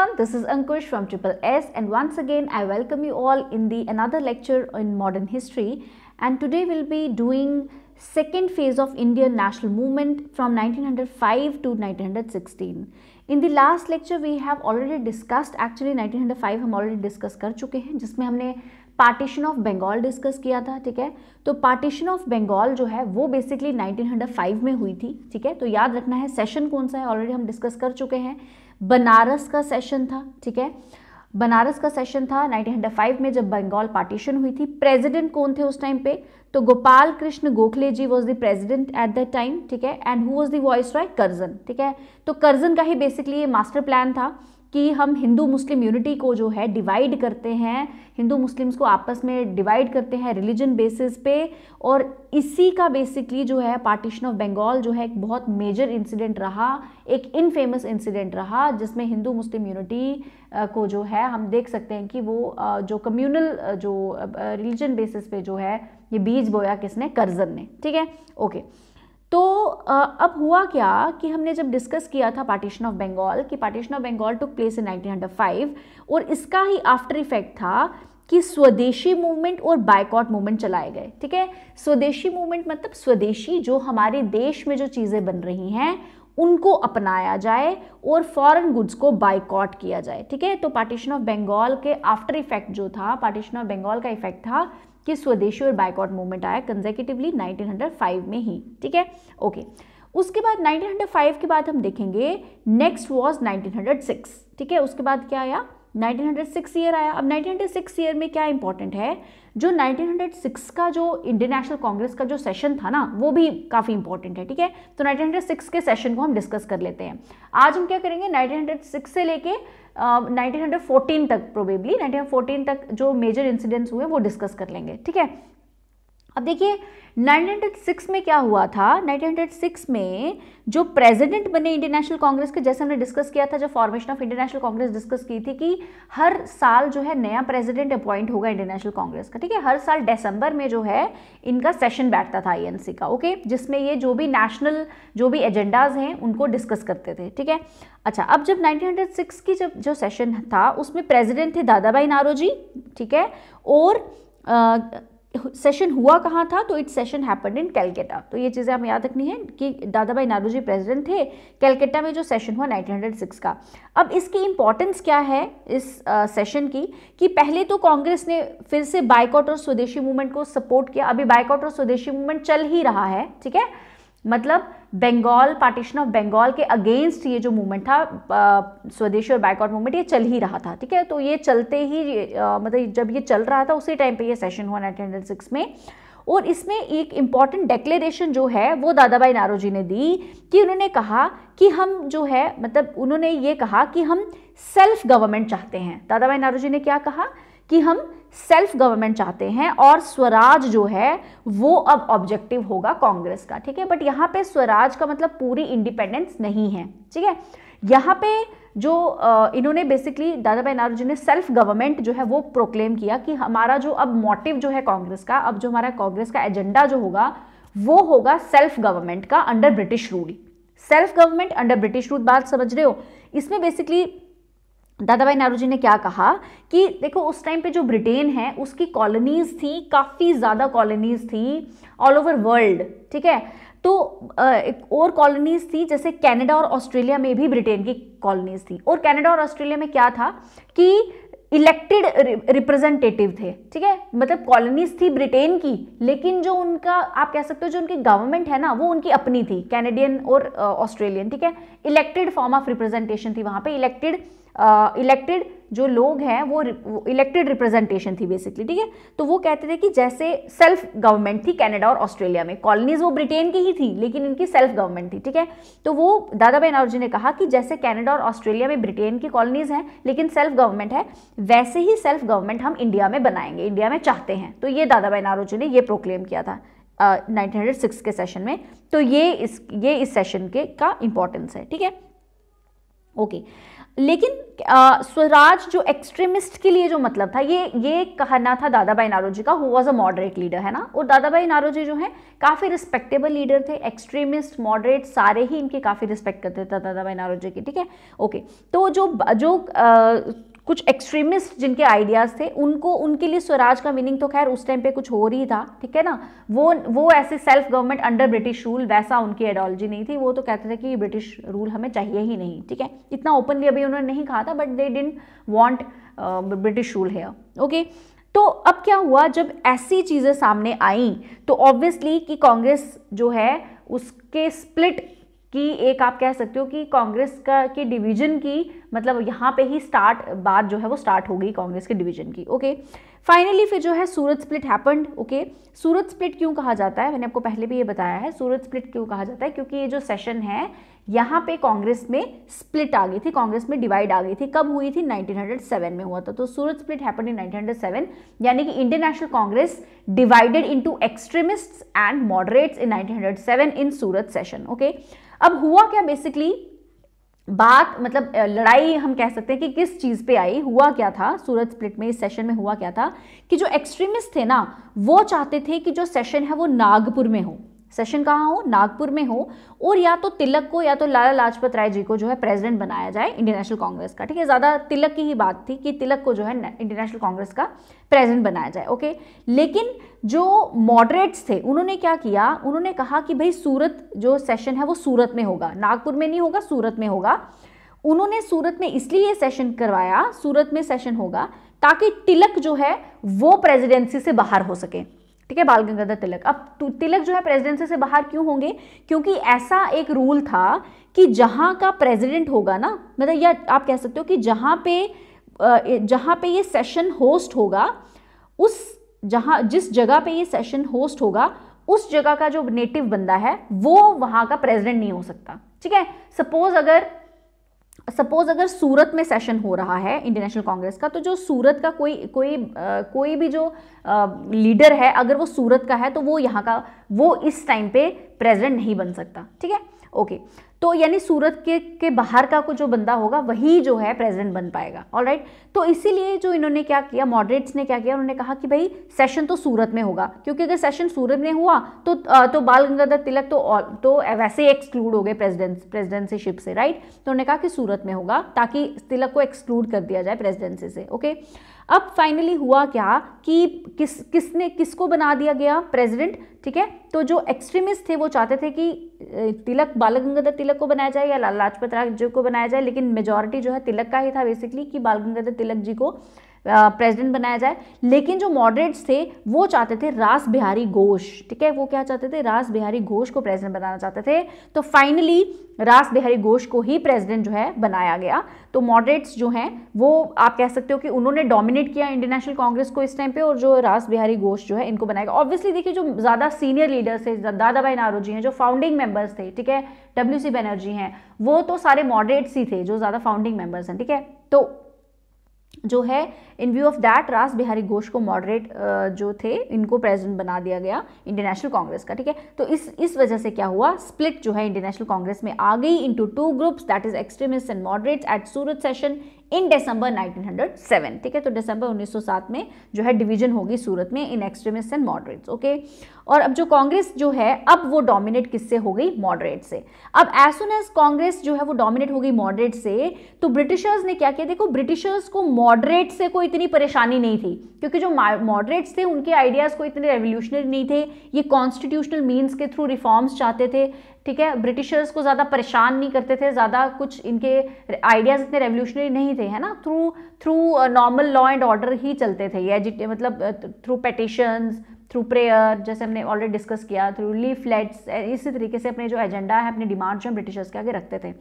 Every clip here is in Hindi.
everyone, this is Ankush from Triple S and once again I welcome you all in the another lecture in modern history and today we'll be doing second phase of Indian national movement from 1905 to 1916. In the last lecture we have already discussed actually 1905 have already discussed कर चुके हैं जिसमें हमने पार्टीशन ऑफ बंगाल डिस्कस किया था ठीक है तो पार्टीशन ऑफ बंगाल जो है वो बेसिकली 1905 में हुई थी ठीक है तो याद रखना है सेशन कौन सा है ऑलरेडी हम डिस्कस कर चुके हैं बनारस का सेशन था ठीक है बनारस का सेशन था 1905 में जब बंगाल पार्टीशन हुई थी प्रेसिडेंट कौन थे उस टाइम पे तो Gopal Krishna Gokhale ji was the president at that time ठीक है and who was the viceroy Curzon ठीक है तो करजन का ही बेसिकली ये मास्टर प्लान था कि हम हिंदू मुस्लिम यूनिटी को जो है डिवाइड करते हैं हिंदू मुस्लिम्स को आपस में डिवाइड करते हैं रिलीजन बेसिस पे और इसी का बेसिकली जो है पार्टीशन ऑफ बंगाल जो है एक बहुत मेजर इंसिडेंट रहा एक इनफेमस इंसिडेंट रहा जिसमें हिंदू मुस्लिम यूनिटी को जो है हम देख सकते हैं कि वो जो कम्युनल जो रिलीजन बेसिस पे जो है ये बीज बोया किसने करजन ने ठीक है ओके तो अब हुआ क्या कि हमने जब डिस्कस किया था पार्टीशन ऑफ बंगाल कि partition of Bengal took place in 1905 और इसका ही आफ्टर इफेक्ट था कि स्वदेशी मूवमेंट और बायकॉट मूवमेंट चलाए गए ठीक है स्वदेशी मूवमेंट मतलब स्वदेशी जो हमारे देश में जो चीज़ें बन रही हैं उनको अपनाया जाए और फॉरेन गुड्स को बाइकॉट किया जाए ठीक है तो पार्टीशन ऑफ बंगाल के आफ्टर इफेक्ट जो था पार्टीशन ऑफ बंगाल का इफेक्ट था कि स्वदेशी और बाइकआउट मूवमेंट आया कंजेकेटिवली 1905 में ही ठीक है ओके उसके बाद 1905 के बाद हम देखेंगे नेक्स्ट वाज 1906 ठीक है उसके बाद क्या आया 1906 ईयर आया अब 1906 ईयर में क्या इंपॉर्टेंट है जो 1906 का जो इंडियन नेशनल कांग्रेस का जो सेशन था ना वो भी काफ़ी इंपॉर्टेंट है ठीक है तो 1906 के सेशन को हम डिस्कस कर लेते हैं आज हम क्या करेंगे 1906 से लेके uh, 1914 तक प्रोबेबली 1914 तक जो मेजर इंसिडेंट्स हुए वो डिस्कस कर लेंगे ठीक है अब देखिए 1906 में क्या हुआ था 1906 में जो प्रेसिडेंट बने इंडियन नेशनल कांग्रेस के जैसे हमने डिस्कस किया था जब formation of Indian National Congress discuss की थी कि हर साल जो है नया प्रेसिडेंट अपॉइंट होगा इंडियन नेशनल कांग्रेस का ठीक है हर साल दिसंबर में जो है इनका सेशन बैठता था आईएनसी का ओके जिसमें ये जो भी नेशनल जो भी एजेंडाज हैं उनको डिस्कस करते थे ठीक है अच्छा अब जब नाइनटीन की जब जो सेशन था उसमें प्रेजिडेंट थे दादाबाई नारोजी ठीक है और सेशन हुआ कहाँ था तो it's session happen in Calcutta तो ये चीज़ें हमें याद रखनी है कि दादा भाई नारू जी प्रेजिडेंट थे कैलकाटा में जो सेशन हुआ 1906 का अब इसकी इम्पोर्टेंस क्या है इस सेशन सेशन की कि पहले तो कांग्रेस ने फिर से बाइकआउट और स्वदेशी मूवमेंट को सपोर्ट किया अभी बाइकआउट और स्वदेशी मूवमेंट चल ही रहा है ठीक है मतलब बंगाल पार्टीशन ऑफ बंगाल के अगेंस्ट ये जो मूवमेंट था स्वदेशी और बैकआउट मूवमेंट ये चल ही रहा था ठीक है तो ये चलते ही आ, मतलब जब ये चल रहा था उसी टाइम पे ये सेशन हुआ नाइनटीन सिक्स में और इसमें एक इम्पॉर्टेंट डेक्लेरेशन जो है वो दादा भाई नारोजी ने दी कि उन्होंने कहा कि हम जो है मतलब उन्होंने ये कहा कि हम सेल्फ गवर्नमेंट चाहते हैं दादा भाई नारोजी ने क्या कहा कि हम सेल्फ गवर्नमेंट चाहते हैं और स्वराज जो है वो अब ऑब्जेक्टिव होगा कांग्रेस का ठीक है बट यहाँ पे स्वराज का मतलब पूरी इंडिपेंडेंस नहीं है ठीक है यहाँ पे जो इन्होंने बेसिकली दादा भाई नारू जी ने सेल्फ गवर्नमेंट जो है वो प्रोक्लेम किया कि हमारा जो अब मोटिव जो है कांग्रेस का अब जो हमारा कांग्रेस का एजेंडा जो होगा वो होगा सेल्फ गवर्नमेंट का under British rule self government under British rule बात समझ रहे हो इसमें बेसिकली दादा भाई जी ने क्या कहा कि देखो उस टाइम पे जो ब्रिटेन है उसकी कॉलोनीज थी काफ़ी ज़्यादा कॉलोनीज थी ऑल ओवर वर्ल्ड ठीक है तो एक और कॉलोनीज थी जैसे कनाडा और ऑस्ट्रेलिया में भी ब्रिटेन की कॉलोनीज थी और कनाडा और ऑस्ट्रेलिया में क्या था कि इलेक्टेड रिप्रेजेंटेटिव थे ठीक है मतलब कॉलोनीज थी ब्रिटेन की लेकिन जो उनका आप कह सकते हो जो उनकी गवर्नमेंट है ना वो उनकी अपनी थी कैनेडियन और ऑस्ट्रेलियन ठीक है इलेक्टेड फॉर्म ऑफ रिप्रेजेंटेशन थी वहाँ पे इलेक्टेड इलेक्टेड जो लोग हैं वो इलेक्टेड रिप्रेजेंटेशन थी बेसिकली ठीक है तो वो कहते थे कि जैसे सेल्फ गवर्नमेंट थी कनाडा और ऑस्ट्रेलिया में कॉलोनीज वो ब्रिटेन की ही थी लेकिन इनकी सेल्फ गवर्नमेंट थी ठीक है तो वो दादा बेनर्जी ने कहा कि जैसे कनाडा और ऑस्ट्रेलिया में ब्रिटेन की कॉलोनीज हैं लेकिन सेल्फ गवर्नमेंट है वैसे ही सेल्फ गवर्नमेंट हम इंडिया में बनाएंगे इंडिया में चाहते हैं तो ये दादा बेनारोजी ने ये प्रोक्लेम किया था नाइनटीन uh, oh के सेशन में तो ये इस ये इस सेशन के का इंपॉर्टेंस है ठीक है ओके okay. लेकिन स्वराज जो एक्सट्रीमिस्ट के लिए जो मतलब था ये ये कहना था दादा भाई नारोजी का who was a moderate leader है ना और दादा भाई नारोजी जो है काफ़ी रिस्पेक्टेबल लीडर थे एक्सट्रीमिस्ट मॉडरेट सारे ही इनके काफ़ी रिस्पेक्ट करते थे दादा भाई नारोजी के ठीक है ओके तो जो जो आ, कुछ एक्सट्रीमिस्ट जिनके आइडियाज़ थे उनको उनके लिए स्वराज का मीनिंग तो खैर उस टाइम पे कुछ हो रही था ठीक है ना वो वो ऐसे self government under British rule वैसा उनकी आइडियोलॉजी नहीं थी वो तो कहते थे कि ब्रिटिश रूल हमें चाहिए ही नहीं ठीक है इतना ओपनली अभी उन्होंने नहीं कहा था but they didn't want British rule है ओके तो अब क्या हुआ जब ऐसी चीज़ें सामने आई तो ऑब्वियसली कि कांग्रेस जो है उसके स्प्लिट कि एक आप कह सकते हो कि कांग्रेस का के डिवीजन की मतलब यहाँ पे ही स्टार्ट बात जो है वो स्टार्ट हो गई कांग्रेस के डिवीजन की ओके फाइनली फिर जो है Surat split happened okay Surat split क्यों कहा जाता है मैंने आपको पहले भी ये बताया है सूरत स्प्लिट क्यों कहा जाता है क्योंकि ये जो सेशन है यहाँ पे कांग्रेस में स्प्लिट आ गई थी कांग्रेस में डिवाइड आ गई थी कब हुई थी 1907 में हुआ था तो सूरत स्प्लिट हैपन इन 1907 यानी कि Indian National Congress divided into extremists and moderates in 1907 in Surat session okay okay? अब हुआ क्या बेसिकली बात मतलब लड़ाई हम कह सकते हैं कि किस चीज़ पे आई हुआ क्या था सूरत स्प्लिट में इस सेशन में हुआ क्या था कि जो एक्सट्रीमिस्ट थे ना वो चाहते थे कि जो सेशन है वो नागपुर में हो सेशन कहाँ हो नागपुर में हो और या तो तिलक को या तो लाला लाजपत राय जी को जो है प्रेसिडेंट बनाया जाए इंडियन नेशनल कांग्रेस का ठीक है ज़्यादा तिलक की ही बात थी कि तिलक को जो है इंडियन नेशनल कांग्रेस का प्रेसिडेंट बनाया जाए ओके लेकिन जो मॉडरेट्स थे उन्होंने क्या किया उन्होंने कहा कि भाई सूरत जो सेशन है वो सूरत में होगा नागपुर में नहीं होगा सूरत में होगा उन्होंने सूरत में इसलिए ये सेशन करवाया सूरत में सेशन होगा ताकि तिलक जो है वो प्रेजिडेंसी से बाहर हो सके ठीक है बाल गंगाधर तिलक अब तिलक जो है प्रेसिडेंसी से बाहर क्यों होंगे क्योंकि ऐसा एक रूल था कि जहाँ का प्रेसिडेंट होगा ना मतलब या आप कह सकते हो कि जहाँ पे जहाँ पे ये सेशन होस्ट होगा उस जहाँ जिस जगह पे ये सेशन होस्ट होगा उस जगह का जो नेटिव बंदा है वो वहाँ का प्रेसिडेंट नहीं हो सकता ठीक है सपोज अगर सपोज अगर सूरत में सेशन हो रहा है इंडियन नेशनल कांग्रेस का तो जो सूरत का कोई कोई आ, कोई भी जो आ, लीडर है अगर वो सूरत का है तो वो यहाँ का वो इस टाइम पे प्रेजिडेंट नहीं बन सकता ठीक है ओके तो यानी सूरत के के बाहर का को जो बंदा होगा वही जो है प्रेसिडेंट बन पाएगा ऑल राइट तो इसीलिए जो इन्होंने क्या किया मॉडरेट्स ने क्या किया उन्होंने कहा कि भाई सेशन तो सूरत में होगा क्योंकि अगर सेशन सूरत में हुआ तो तो बाल गंगाधर तिलक तो तो वैसे एक्सक्लूड हो गए प्रेजिडेंस प्रेजिडेंसीशिप से राइट तो उन्होंने कहा कि सूरत में होगा ताकि तिलक को एक्सक्लूड कर दिया जाए प्रेजिडेंसी से ओके अब फाइनली हुआ क्या कि किस किसने किसको बना दिया गया प्रेसिडेंट ठीक है तो जो एक्सट्रीमिस्ट थे वो चाहते थे कि तिलक बाल गंगाधर तिलक को बनाया जाए या लाल लाजपत राय जी को बनाया जाए लेकिन मेजॉरिटी जो है तिलक का ही था बेसिकली कि बाल गंगाधर तिलक जी को प्रेसिडेंट बनाया जाए लेकिन जो मॉडरेट्स थे वो चाहते थे रास बिहारी घोष ठीक है वो क्या चाहते थे रास बिहारी घोष को प्रेसिडेंट बनाना चाहते थे तो फाइनली रास बिहारी घोष को ही प्रेसिडेंट जो है बनाया गया तो मॉडरेट्स जो हैं वो आप कह सकते हो कि उन्होंने डोमिनेट किया इंडियन नेशनल कांग्रेस को इस टाइम पे और जो रास बिहारी घोष जो है इनको बनाया गया ऑब्वियसली देखिए जो ज़्यादा सीनियर लीडर्स थे भाई नारो जी हैं जो फाउंडिंग मेंबर्स थे ठीक है डब्ल्यू सी बनर्जी हैं वो तो सारे मॉडरेट्स ही थे जो ज़्यादा फाउंडिंग मेंबर्स हैं ठीक है तो जो है इन व्यू ऑफ दैट रास बिहारी घोष को मॉडरेट जो थे इनको प्रेसिडेंट बना दिया गया इंडियन नेशनल कांग्रेस का ठीक है तो इस इस वजह से क्या हुआ स्प्लिट जो है इंडियन नेशनल कांग्रेस में आ गई into two groups that is extremist and moderates at Surat session in December 1907 ठीक है तो डिसंबर 1907 में जो है डिवीजन होगी सूरत में in extremist and moderates okay और अब जो कांग्रेस जो है अब वो डोमिनेट किससे हो गई मॉडरेट से अब एज सुन एज कांग्रेस जो है वो डोमिनेट हो गई मॉडरेट से तो ब्रिटिशर्स ने क्या किया देखो ब्रिटिशर्स को मॉडरेट से कोई इतनी परेशानी नहीं थी क्योंकि जो मॉडरेट्स थे उनके आइडियाज़ को इतने रेवोल्यूशनरी नहीं थे ये कॉन्स्टिट्यूशनल मीन्स के थ्रू रिफॉर्म्स चाहते थे ठीक है ब्रिटिशर्स को ज़्यादा परेशान नहीं करते थे ज़्यादा कुछ इनके आइडियाज़ इतने रेवोल्यूशनरी नहीं थे है ना through through normal law and order ही चलते थे ये मतलब through uh, petitions through prayer जैसे हमने ऑलरेडी डिस्कस किया थ्रू लेट्स इसी तरीके से अपने जो एजेंडा है अपने डिमांड जो हम ब्रिटिशर्स के आगे रखते थे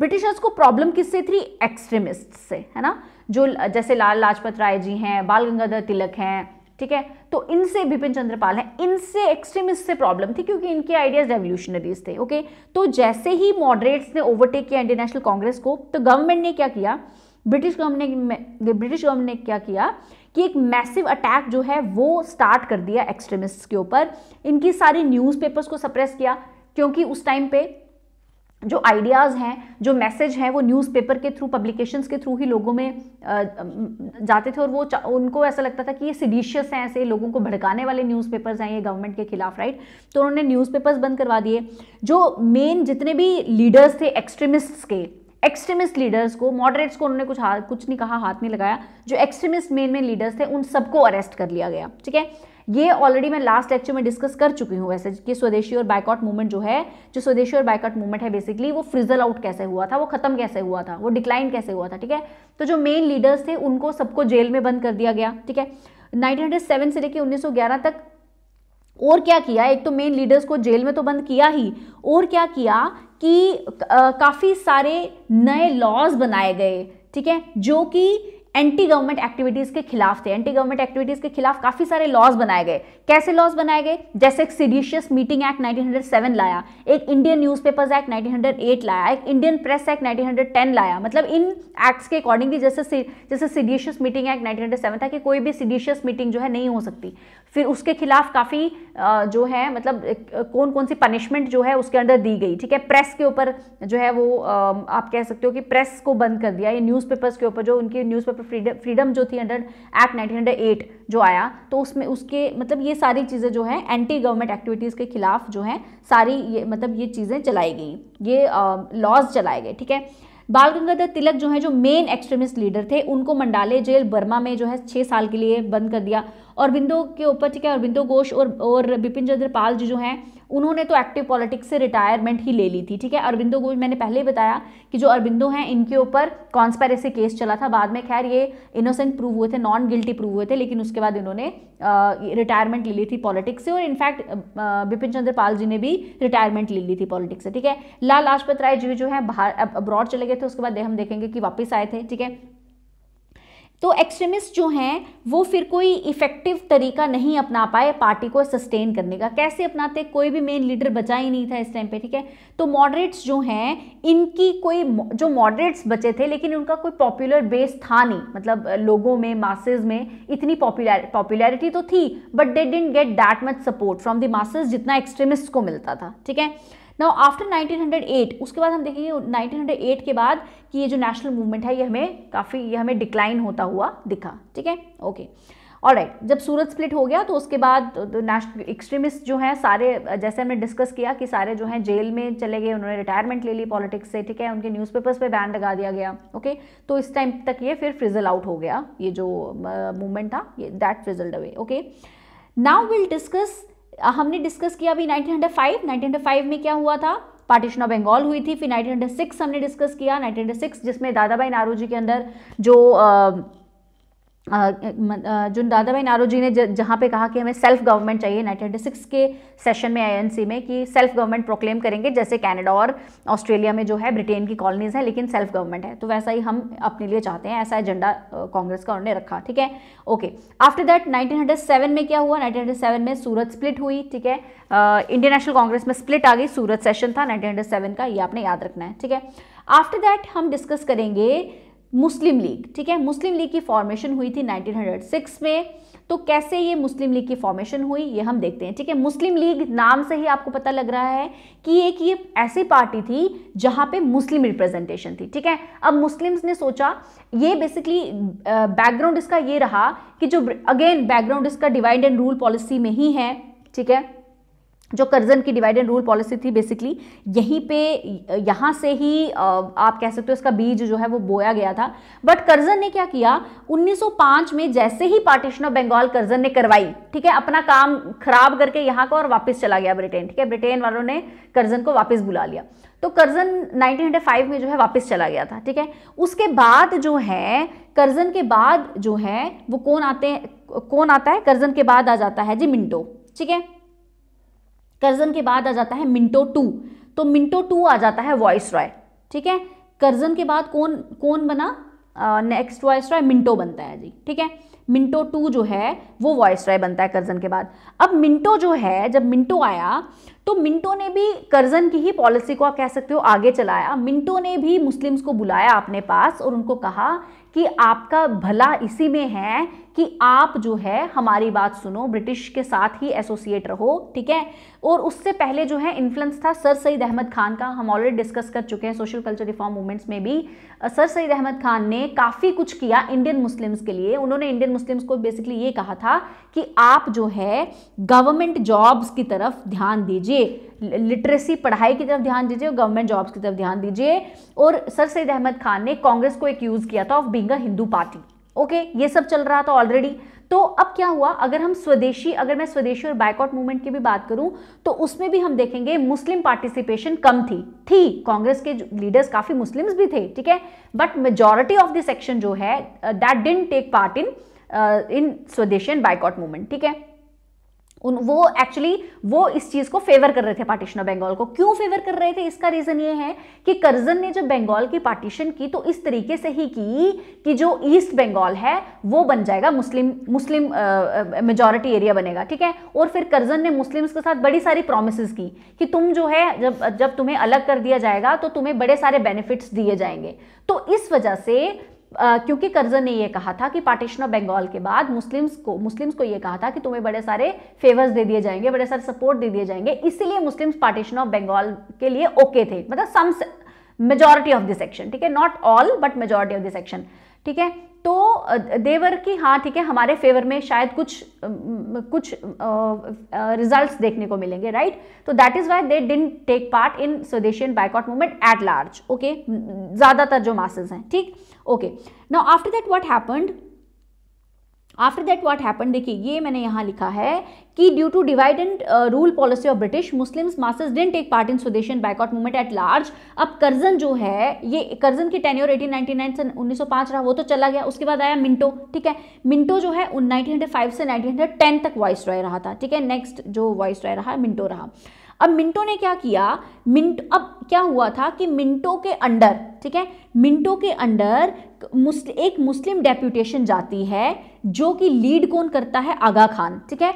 ब्रिटिशर्स को प्रॉब्लम किससे थी एक्सट्रीमिस्ट से है ना जो जैसे लाल लाजपत राय जी हैं बाल गंगाधर तिलक हैं ठीक है तो इनसे बिपिन चंद्रपाल हैं इनसे एक्सट्रीमिस्ट से प्रॉब्लम थी क्योंकि इनके आइडियाज रेवोल्यूशनरीज थे ओके तो जैसे ही मॉडरेट्स ने ओवरटेक किया इंडियन नेशनल कांग्रेस को तो गवर्नमेंट ने क्या किया ब्रिटिश गवर्नमेंट ने ब्रिटिश गवर्नमेंट ने क्या किया कि एक मैसिव अटैक जो है वो स्टार्ट कर दिया एक्सट्रीमिस्ट के ऊपर इनकी सारी न्यूज़पेपर्स को सप्रेस किया क्योंकि उस टाइम पे जो आइडियाज़ हैं जो मैसेज हैं वो न्यूज़पेपर के थ्रू पब्लिकेशंस के थ्रू ही लोगों में जाते थे और वो उनको ऐसा लगता था कि ये सीडिशियस हैं ऐसे लोगों को भड़काने वाले न्यूज़पेपर्स हैं ये गवर्नमेंट के खिलाफ राइट तो उन्होंने न्यूज़पेपर्स बंद करवा दिए जो मेन जितने भी लीडर्स थे एक्सट्रीमिस्ट्स के एक्सट्रीमिस्ट लीडर्स को मॉडरेट्स को उन्होंने कुछ हाथ कुछ नहीं कहा हाथ नहीं लगाया जो एक्सट्रीमिस्ट मेन मेन लीडर्स थे उन सबको अरेस्ट कर लिया गया ठीक है ये ऑलरेडी मैं लास्ट लेक्चर में डिस्कस कर चुकी हूँ वैसे कि स्वदेशी और बाइकआउट मूवमेंट जो है जो स्वदेशी और बाइकआउट मूवमेंट है बेसिकली वो फ्रिजल आउट कैसे हुआ था वो खत्म कैसे हुआ था वो डिक्लाइन कैसे हुआ था ठीक है तो जो मेन लीडर्स थे उनको सबको जेल में बंद कर दिया गया ठीक है नाइनटीन से लेकर उन्नीस तक और क्या किया एक तो मेन लीडर्स को जेल में तो बंद किया ही और क्या किया कि काफ़ी सारे नए लॉज बनाए गए ठीक है जो कि एंटी गवर्नमेंट एक्टिविटीज़ के खिलाफ थे एंटी गवर्नमेंट एक्टिविटीज़ के खिलाफ काफ़ी सारे लॉज बनाए गए कैसे लॉज बनाए गए जैसे एक सीडिशियस मीटिंग एक्ट 1907 लाया एक इंडियन न्यूज़पेपर्स एक्ट 1908 लाया एक इंडियन प्रेस एक्ट 1910 लाया मतलब इन एक्ट्स के अकॉर्डिंगली जैसे जैसे सीडिशियस मीटिंग एक्ट 1907 था कि कोई भी सीडिशियस मीटिंग जो है नहीं हो सकती फिर उसके खिलाफ काफ़ी जो है मतलब कौन कौन सी पनिशमेंट जो है उसके अंदर दी गई ठीक है प्रेस के ऊपर जो है वो आप कह सकते हो कि प्रेस को बंद कर दिया ये न्यूज़पेपर्स के ऊपर जो उनकी न्यूज़पेपर फ्रीडम फ्रीडम जो थी अंडर एक्ट नाइनटीन जो आया तो उसमें उसके मतलब ये सारी चीज़ें जो हैं एंटी गवर्नमेंट एक्टिविटीज़ के खिलाफ जो हैं सारी ये मतलब ये चीज़ें चलाई गई ये लॉज चलाए गए ठीक है बाल गंगाधर तिलक जो है जो मेन एक्सट्रीमिस्ट लीडर थे उनको मंडाले जेल बर्मा में जो है छः साल के लिए बंद कर दिया और बिंदो के ऊपर ठीक है और बिंदो घोष और और बिपिन चंद्र पाल जी जो हैं उन्होंने तो एक्टिव पॉलिटिक्स से रिटायरमेंट ही ले ली थी ठीक है अरबिंदो घोष मैंने पहले ही बताया कि जो अरबिंदो हैं इनके ऊपर कॉन्स्पेरेसी केस चला था बाद में खैर ये इनोसेंट प्रूव हुए थे नॉन गिल्टी प्रूव हुए थे लेकिन उसके बाद इन्होंने रिटायरमेंट ले ली थी पॉलिटिक्स से और इनफैक्ट बिपिन चंद्र पाल जी ने भी रिटायरमेंट ले ली थी पॉलिटिक्स से ठीक है लाल लाजपत राय जी जो है बाहर अब्रॉड चले गए थे उसके बाद हम देखेंगे कि वापस आए थे ठीक है तो एक्सट्रीमिस्ट जो हैं वो फिर कोई इफ़ेक्टिव तरीका नहीं अपना पाए पार्टी को सस्टेन करने का कैसे अपनाते कोई भी मेन लीडर बचा ही नहीं था इस टाइम पे ठीक है तो मॉडरेट्स जो हैं इनकी कोई जो मॉडरेट्स बचे थे लेकिन उनका कोई पॉपुलर बेस था नहीं मतलब लोगों में मासेज में इतनी पॉपुलैरिटी तो थी बट दे डिट get that much support from the masses जितना एक्सट्रीमिस्ट को मिलता था ठीक है नाउ आफ्टर 1908 उसके बाद हम देखेंगे 1908 के बाद कि ये जो नेशनल मूवमेंट है ये हमें काफ़ी ये हमें डिक्लाइन होता हुआ दिखा ठीक है ओके और राइट जब सूरत स्प्लिट हो गया तो उसके बाद नेशनल तो, एक्सट्रीमिस्ट तो जो हैं सारे जैसे हमने डिस्कस किया कि सारे जो हैं जेल में चले गए उन्होंने रिटायरमेंट ले ली पॉलिटिक्स से ठीक है उनके न्यूज़पेपर्स पे बैन लगा दिया गया ओके तो इस टाइम तक ये फिर फ्रिजल आउट हो गया ये जो मूवमेंट था ये that fizzled away okay now will discuss हमने डिस्कस किया अभी 1905 1905 में क्या हुआ था पार्टीशन ऑफ बंगाल हुई थी फिर 1906 हमने डिस्कस किया 1906 जिसमें नारू जी के अंदर जो आ, जो दादा भाई नारो जी ने जहाँ पे कहा कि हमें सेल्फ गवर्नमेंट चाहिए नाइनटीन सिक्स के सेशन में आईएनसी में कि सेल्फ गवर्नमेंट प्रोक्लेम करेंगे जैसे कनाडा और ऑस्ट्रेलिया में जो है ब्रिटेन की कॉलोनीज़ हैं लेकिन सेल्फ गवर्नमेंट है तो वैसा ही हम अपने लिए चाहते हैं ऐसा एजेंडा कांग्रेस का उन्होंने रखा ठीक है ओके आफ्टर दैट नाइनटीन में क्या हुआ नाइनटीन में सूरत स्प्लिट हुई ठीक है इंडियन नेशनल कांग्रेस में स्प्लिट आ गई सूरत सेशन था नाइनटीन का ये आपने याद रखना है ठीक है आफ्टर दैट हम डिस्कस करेंगे मुस्लिम लीग ठीक है मुस्लिम लीग की फॉर्मेशन हुई थी 1906 में तो कैसे ये मुस्लिम लीग की फॉर्मेशन हुई ये हम देखते हैं ठीक है मुस्लिम लीग नाम से ही आपको पता लग रहा है कि एक ये ऐसी पार्टी थी जहां पे मुस्लिम रिप्रेजेंटेशन थी ठीक है अब मुस्लिम्स ने सोचा ये बेसिकली बैकग्राउंड इसका ये रहा कि जो अगेन बैकग्राउंड इसका डिवाइड एंड रूल पॉलिसी में ही है ठीक है जो कर्जन की डिवाइड एंड रूल पॉलिसी थी बेसिकली यहीं पे यहाँ से ही आप कह सकते हो इसका बीज जो है वो बोया गया था बट कर्जन ने क्या किया 1905 में जैसे ही पार्टीशन ऑफ बंगाल कर्जन ने करवाई ठीक है अपना काम खराब करके यहाँ का और वापस चला गया ब्रिटेन ठीक है ब्रिटेन वालों ने कर्जन को वापस बुला लिया तो कर्जन नाइनटीन में जो है वापस चला गया था ठीक है उसके बाद जो है कर्जन के बाद जो है वो कौन आते हैं कौन आता है कर्जन के बाद आ जाता है जी मिंटो ठीक है कर्जन के बाद आ जाता है मिंटो टू तो मिंटो टू आ जाता है वॉइस रॉय ठीक है कर्जन के बाद कौन कौन बना नेक्स्ट वॉइस रॉय मिंटो बनता है जी ठीक है मिंटो टू जो है वो वॉइस रॉय बनता है कर्जन के बाद अब मिंटो जो है जब मिंटो आया तो मिंटो ने भी कर्जन की ही पॉलिसी को आप कह सकते हो आगे चलाया मिंटो ने भी मुस्लिम्स को बुलाया अपने पास और उनको कहा कि आपका भला इसी में है कि आप जो है हमारी बात सुनो ब्रिटिश के साथ ही एसोसिएट रहो ठीक है और उससे पहले जो है इन्फ्लुएंस था सर सईद अहमद खान का हम ऑलरेडी डिस्कस कर चुके हैं सोशल कल्चर रिफॉर्म मूवमेंट्स में भी सर सईद अहमद खान ने काफ़ी कुछ किया इंडियन मुस्लिम्स के लिए उन्होंने इंडियन मुस्लिम्स को बेसिकली ये कहा था कि आप जो है गवर्नमेंट जॉब्स की तरफ ध्यान दीजिए लिटरेसी पढ़ाई की तरफ ध्यान दीजिए और गवर्नमेंट जॉब्स की तरफ ध्यान दीजिए और सर सैद अहमद खान ने कांग्रेस को एक यूज़ किया था of being a Hindu party okay ये सब चल रहा था ऑलरेडी तो अब क्या हुआ अगर हम स्वदेशी अगर मैं स्वदेशी और बाइकआउट मूवमेंट की भी बात करूं तो उसमें भी हम देखेंगे मुस्लिम पार्टिसिपेशन कम थी थी कांग्रेस के लीडर्स काफ़ी मुस्लिम्स भी थे ठीक है but majority of the section जो है that didn't take part in in swadeshi and boycott movement ठीक है उन वो एक्चुअली वो इस चीज़ को फेवर कर रहे थे पार्टीशन ऑफ बंगाल को क्यों फेवर कर रहे थे इसका रीज़न ये है कि कर्जन ने जब बंगाल की पार्टीशन की तो इस तरीके से ही की कि जो ईस्ट बंगाल है वो बन जाएगा मुस्लिम मुस्लिम मेजोरिटी एरिया बनेगा ठीक है और फिर कर्जन ने मुस्लिम्स के साथ बड़ी सारी प्रोमिस की कि तुम जो है जब जब तुम्हें अलग कर दिया जाएगा तो तुम्हें बड़े सारे बेनिफिट्स दिए जाएंगे तो इस वजह से क्योंकि कर्जन ने यह कहा था कि पार्टीशन ऑफ बंगाल के बाद मुस्लिम्स को मुस्लिम्स को यह कहा था कि तुम्हें बड़े सारे फेवर्स दे दिए जाएंगे बड़े सारे सपोर्ट दे दिए जाएंगे इसीलिए मुस्लिम्स पार्टीशन ऑफ बंगाल के लिए ओके थे मतलब some majority of the section ठीक है not all but majority of the section ठीक है तो देवर की हाँ ठीक है हमारे फेवर में शायद कुछ कुछ रिजल्ट्स देखने को मिलेंगे राइट तो that is why they didn't take part in swadeshi and boycott movement at large okay ज़्यादातर जो मासेज हैं ठीक okay now after that what happened after that what happen देखिए ये मैंने यहाँ लिखा है कि due to divide and rule policy of British Muslims masses didn't take part in swadeshi and boycott movement at large अब कर्जन जो है ये कर्जन की टेन्योर 1899 से 1905 रहा वो तो चला गया उसके बाद आया मिंटो ठीक है मिंटो जो है 1905 से 1910 तक वॉइस वाइस रहा था ठीक है नेक्स्ट जो वॉइस वाइस रहा मिंटो रहा अब मिंटो ने क्या किया मिंट अब क्या हुआ था कि मिंटो के अंडर ठीक है मिंटो के अंडर मुस्ल, एक मुस्लिम डेप्यूटेशन जाती है जो कि लीड कौन करता है आगा खान ठीक है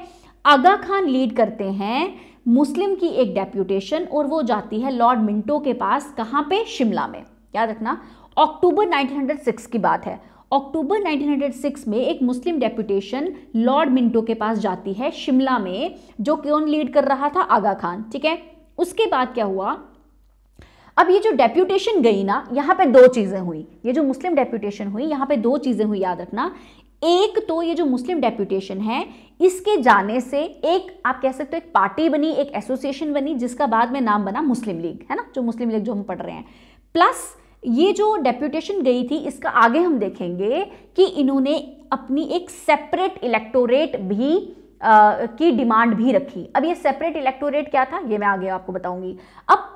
आगा खान लीड करते हैं मुस्लिम की एक डेप्यूटेशन और वो जाती है लॉर्ड मिंटो के पास कहाँ पे शिमला में याद रखना अक्टूबर 1906 की बात है अक्टूबर 1906 में एक मुस्लिम डेपुटेशन लॉर्ड मिंटो के पास जाती है शिमला में जो कौन लीड कर रहा था आगा खान ठीक है उसके बाद क्या हुआ अब ये जो डेप्यूटेशन गई ना यहाँ पे दो चीज़ें हुई ये जो मुस्लिम डेप्यूटेशन हुई यहाँ पे दो चीज़ें हुई याद रखना एक तो ये जो मुस्लिम डेप्यूटेशन है इसके जाने से एक आप कह सकते हो एक पार्टी बनी एक एसोसिएशन बनी जिसका बाद में नाम बना मुस्लिम लीग है ना जो मुस्लिम लीग जो हम पढ़ रहे हैं प्लस ये जो डेप्यूटेशन गई थी इसका आगे हम देखेंगे कि इन्होंने अपनी एक सेपरेट इलेक्टोरेट भी आ, की डिमांड भी रखी अब ये सेपरेट इलेक्टोरेट क्या था ये मैं आगे आपको बताऊंगी अब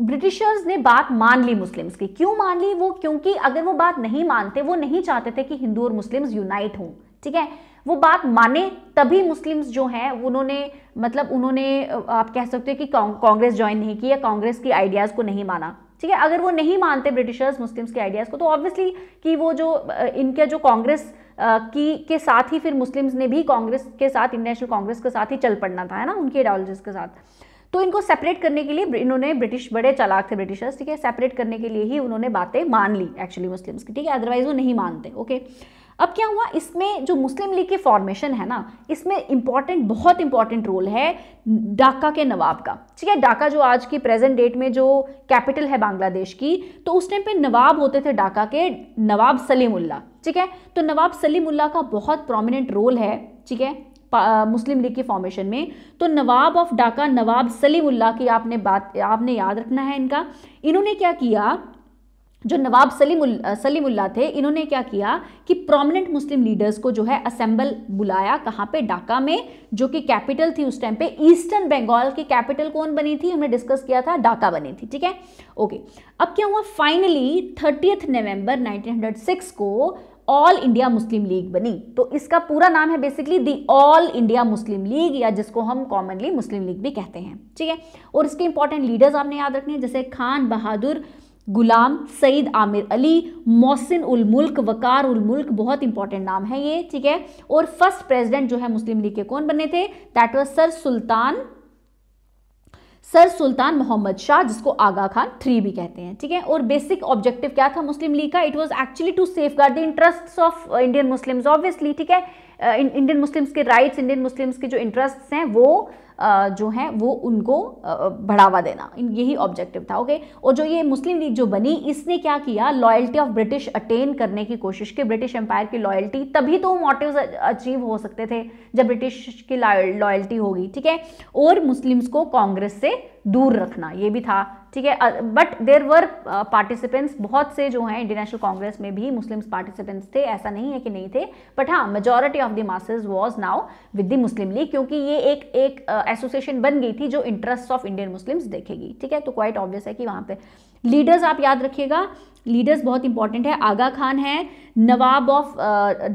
ब्रिटिशर्स ने बात मान ली मुस्लिम्स की क्यों मान ली वो क्योंकि अगर वो बात नहीं मानते वो नहीं चाहते थे कि हिंदू और मुस्लिम्स यूनाइट हों ठीक है वो बात माने तभी मुस्लिम्स जो हैं उन्होंने मतलब उन्होंने आप कह सकते हो कि कांग्रेस ज्वाइन नहीं किया कांग्रेस की आइडियाज़ को नहीं माना ठीक है अगर वो नहीं मानते ब्रिटिशर्स मुस्लिम्स के आइडियाज़ को तो ऑब्वियसली कि वो जो इनके जो कांग्रेस की के साथ ही फिर मुस्लिम्स ने भी कांग्रेस के साथ इंटरनेशनल कांग्रेस के साथ ही चल पड़ना था है ना उनके आइडियोलॉजीज के साथ तो इनको सेपरेट करने के लिए इन्होंने ब्रिटिश बड़े चालाक थे ब्रिटिशर्स ठीक है सेपरेट करने के लिए ही उन्होंने बातें मान ली एक्चुअली मुस्लिम्स की ठीक है अदरवाइज वो नहीं मानते ओके okay? अब क्या हुआ इसमें जो मुस्लिम लीग की फॉर्मेशन है ना इसमें इम्पॉर्टेंट बहुत इंपॉर्टेंट रोल है डाका के नवाब का ठीक है डाका जो आज की प्रेजेंट डेट में जो कैपिटल है बांग्लादेश की तो उस टाइम पे नवाब होते थे डाका के नवाब सलीमुल्ला ठीक है तो नवाब सलीमुल्ला का बहुत प्रोमिनेंट रोल है ठीक है मुस्लिम लीग की फॉर्मेशन में तो नवाब ऑफ डाका नवाब सलीमुल्ला की आपने बात आपने याद रखना है इनका इन्होंने क्या किया जो नवाब सलीम सलीमुल्ला थे इन्होंने क्या किया कि प्रोमिनेंट मुस्लिम लीडर्स को जो है असेंबल बुलाया कहाँ पे ढाका में जो कि कैपिटल थी उस टाइम पे ईस्टर्न बंगाल की कैपिटल कौन बनी थी हमने डिस्कस किया था ढाका बनी थी ठीक है ओके अब क्या हुआ फाइनली थर्टीथ नवंबर 1906 को ऑल इंडिया मुस्लिम लीग बनी तो इसका पूरा नाम है basically the all India Muslim League या जिसको हम कॉमनली मुस्लिम लीग भी कहते हैं ठीक है और इसके इंपॉर्टेंट लीडर्स आपने याद रखने हैं जैसे खान बहादुर गुलाम सईद आमिर अली मोहसिन उल मुल्क वकार उल मुल्क बहुत इंपॉर्टेंट नाम है ये ठीक है और फर्स्ट प्रेसिडेंट जो है मुस्लिम लीग के कौन बने थे that was sir Sultan sir Sultan Mohammad Shah जिसको आगा खान थ्री भी कहते हैं ठीक है और बेसिक ऑब्जेक्टिव क्या था मुस्लिम लीग का it was actually to safeguard the interest of Indian Muslims obviously ठीक है इंडियन uh, मुस्लिम्स के राइट्स इंडियन मुस्लिम्स के जो इंटरेस्ट्स हैं वो जो है वो उनको बढ़ावा देना यही ऑब्जेक्टिव था ओके और जो ये मुस्लिम लीग जो बनी इसने क्या किया लॉयल्टी ऑफ ब्रिटिश अटेन करने की कोशिश की ब्रिटिश एम्पायर की लॉयल्टी तभी तो मोटिव अचीव हो सकते थे जब ब्रिटिश की लॉयल्टी होगी ठीक है और मुस्लिम्स को कांग्रेस से दूर रखना ये भी था ठीक है बट देर वर पार्टिसिपेंट्स बहुत से जो हैं इंडियन नेशनल कांग्रेस में भी मुस्लिम्स पार्टिसिपेंट्स थे ऐसा नहीं है कि नहीं थे बट हाँ majority of the masses was now with the Muslim League क्योंकि ये एक एक एसोसिएशन बन गई थी जो इंटरेस्ट ऑफ इंडियन मुस्लिम्स देखेगी ठीक है तो क्वाइट ऑब्वियस है कि वहाँ पे लीडर्स आप याद रखिएगा लीडर्स बहुत इंपॉर्टेंट है आगा खान है नवाब ऑफ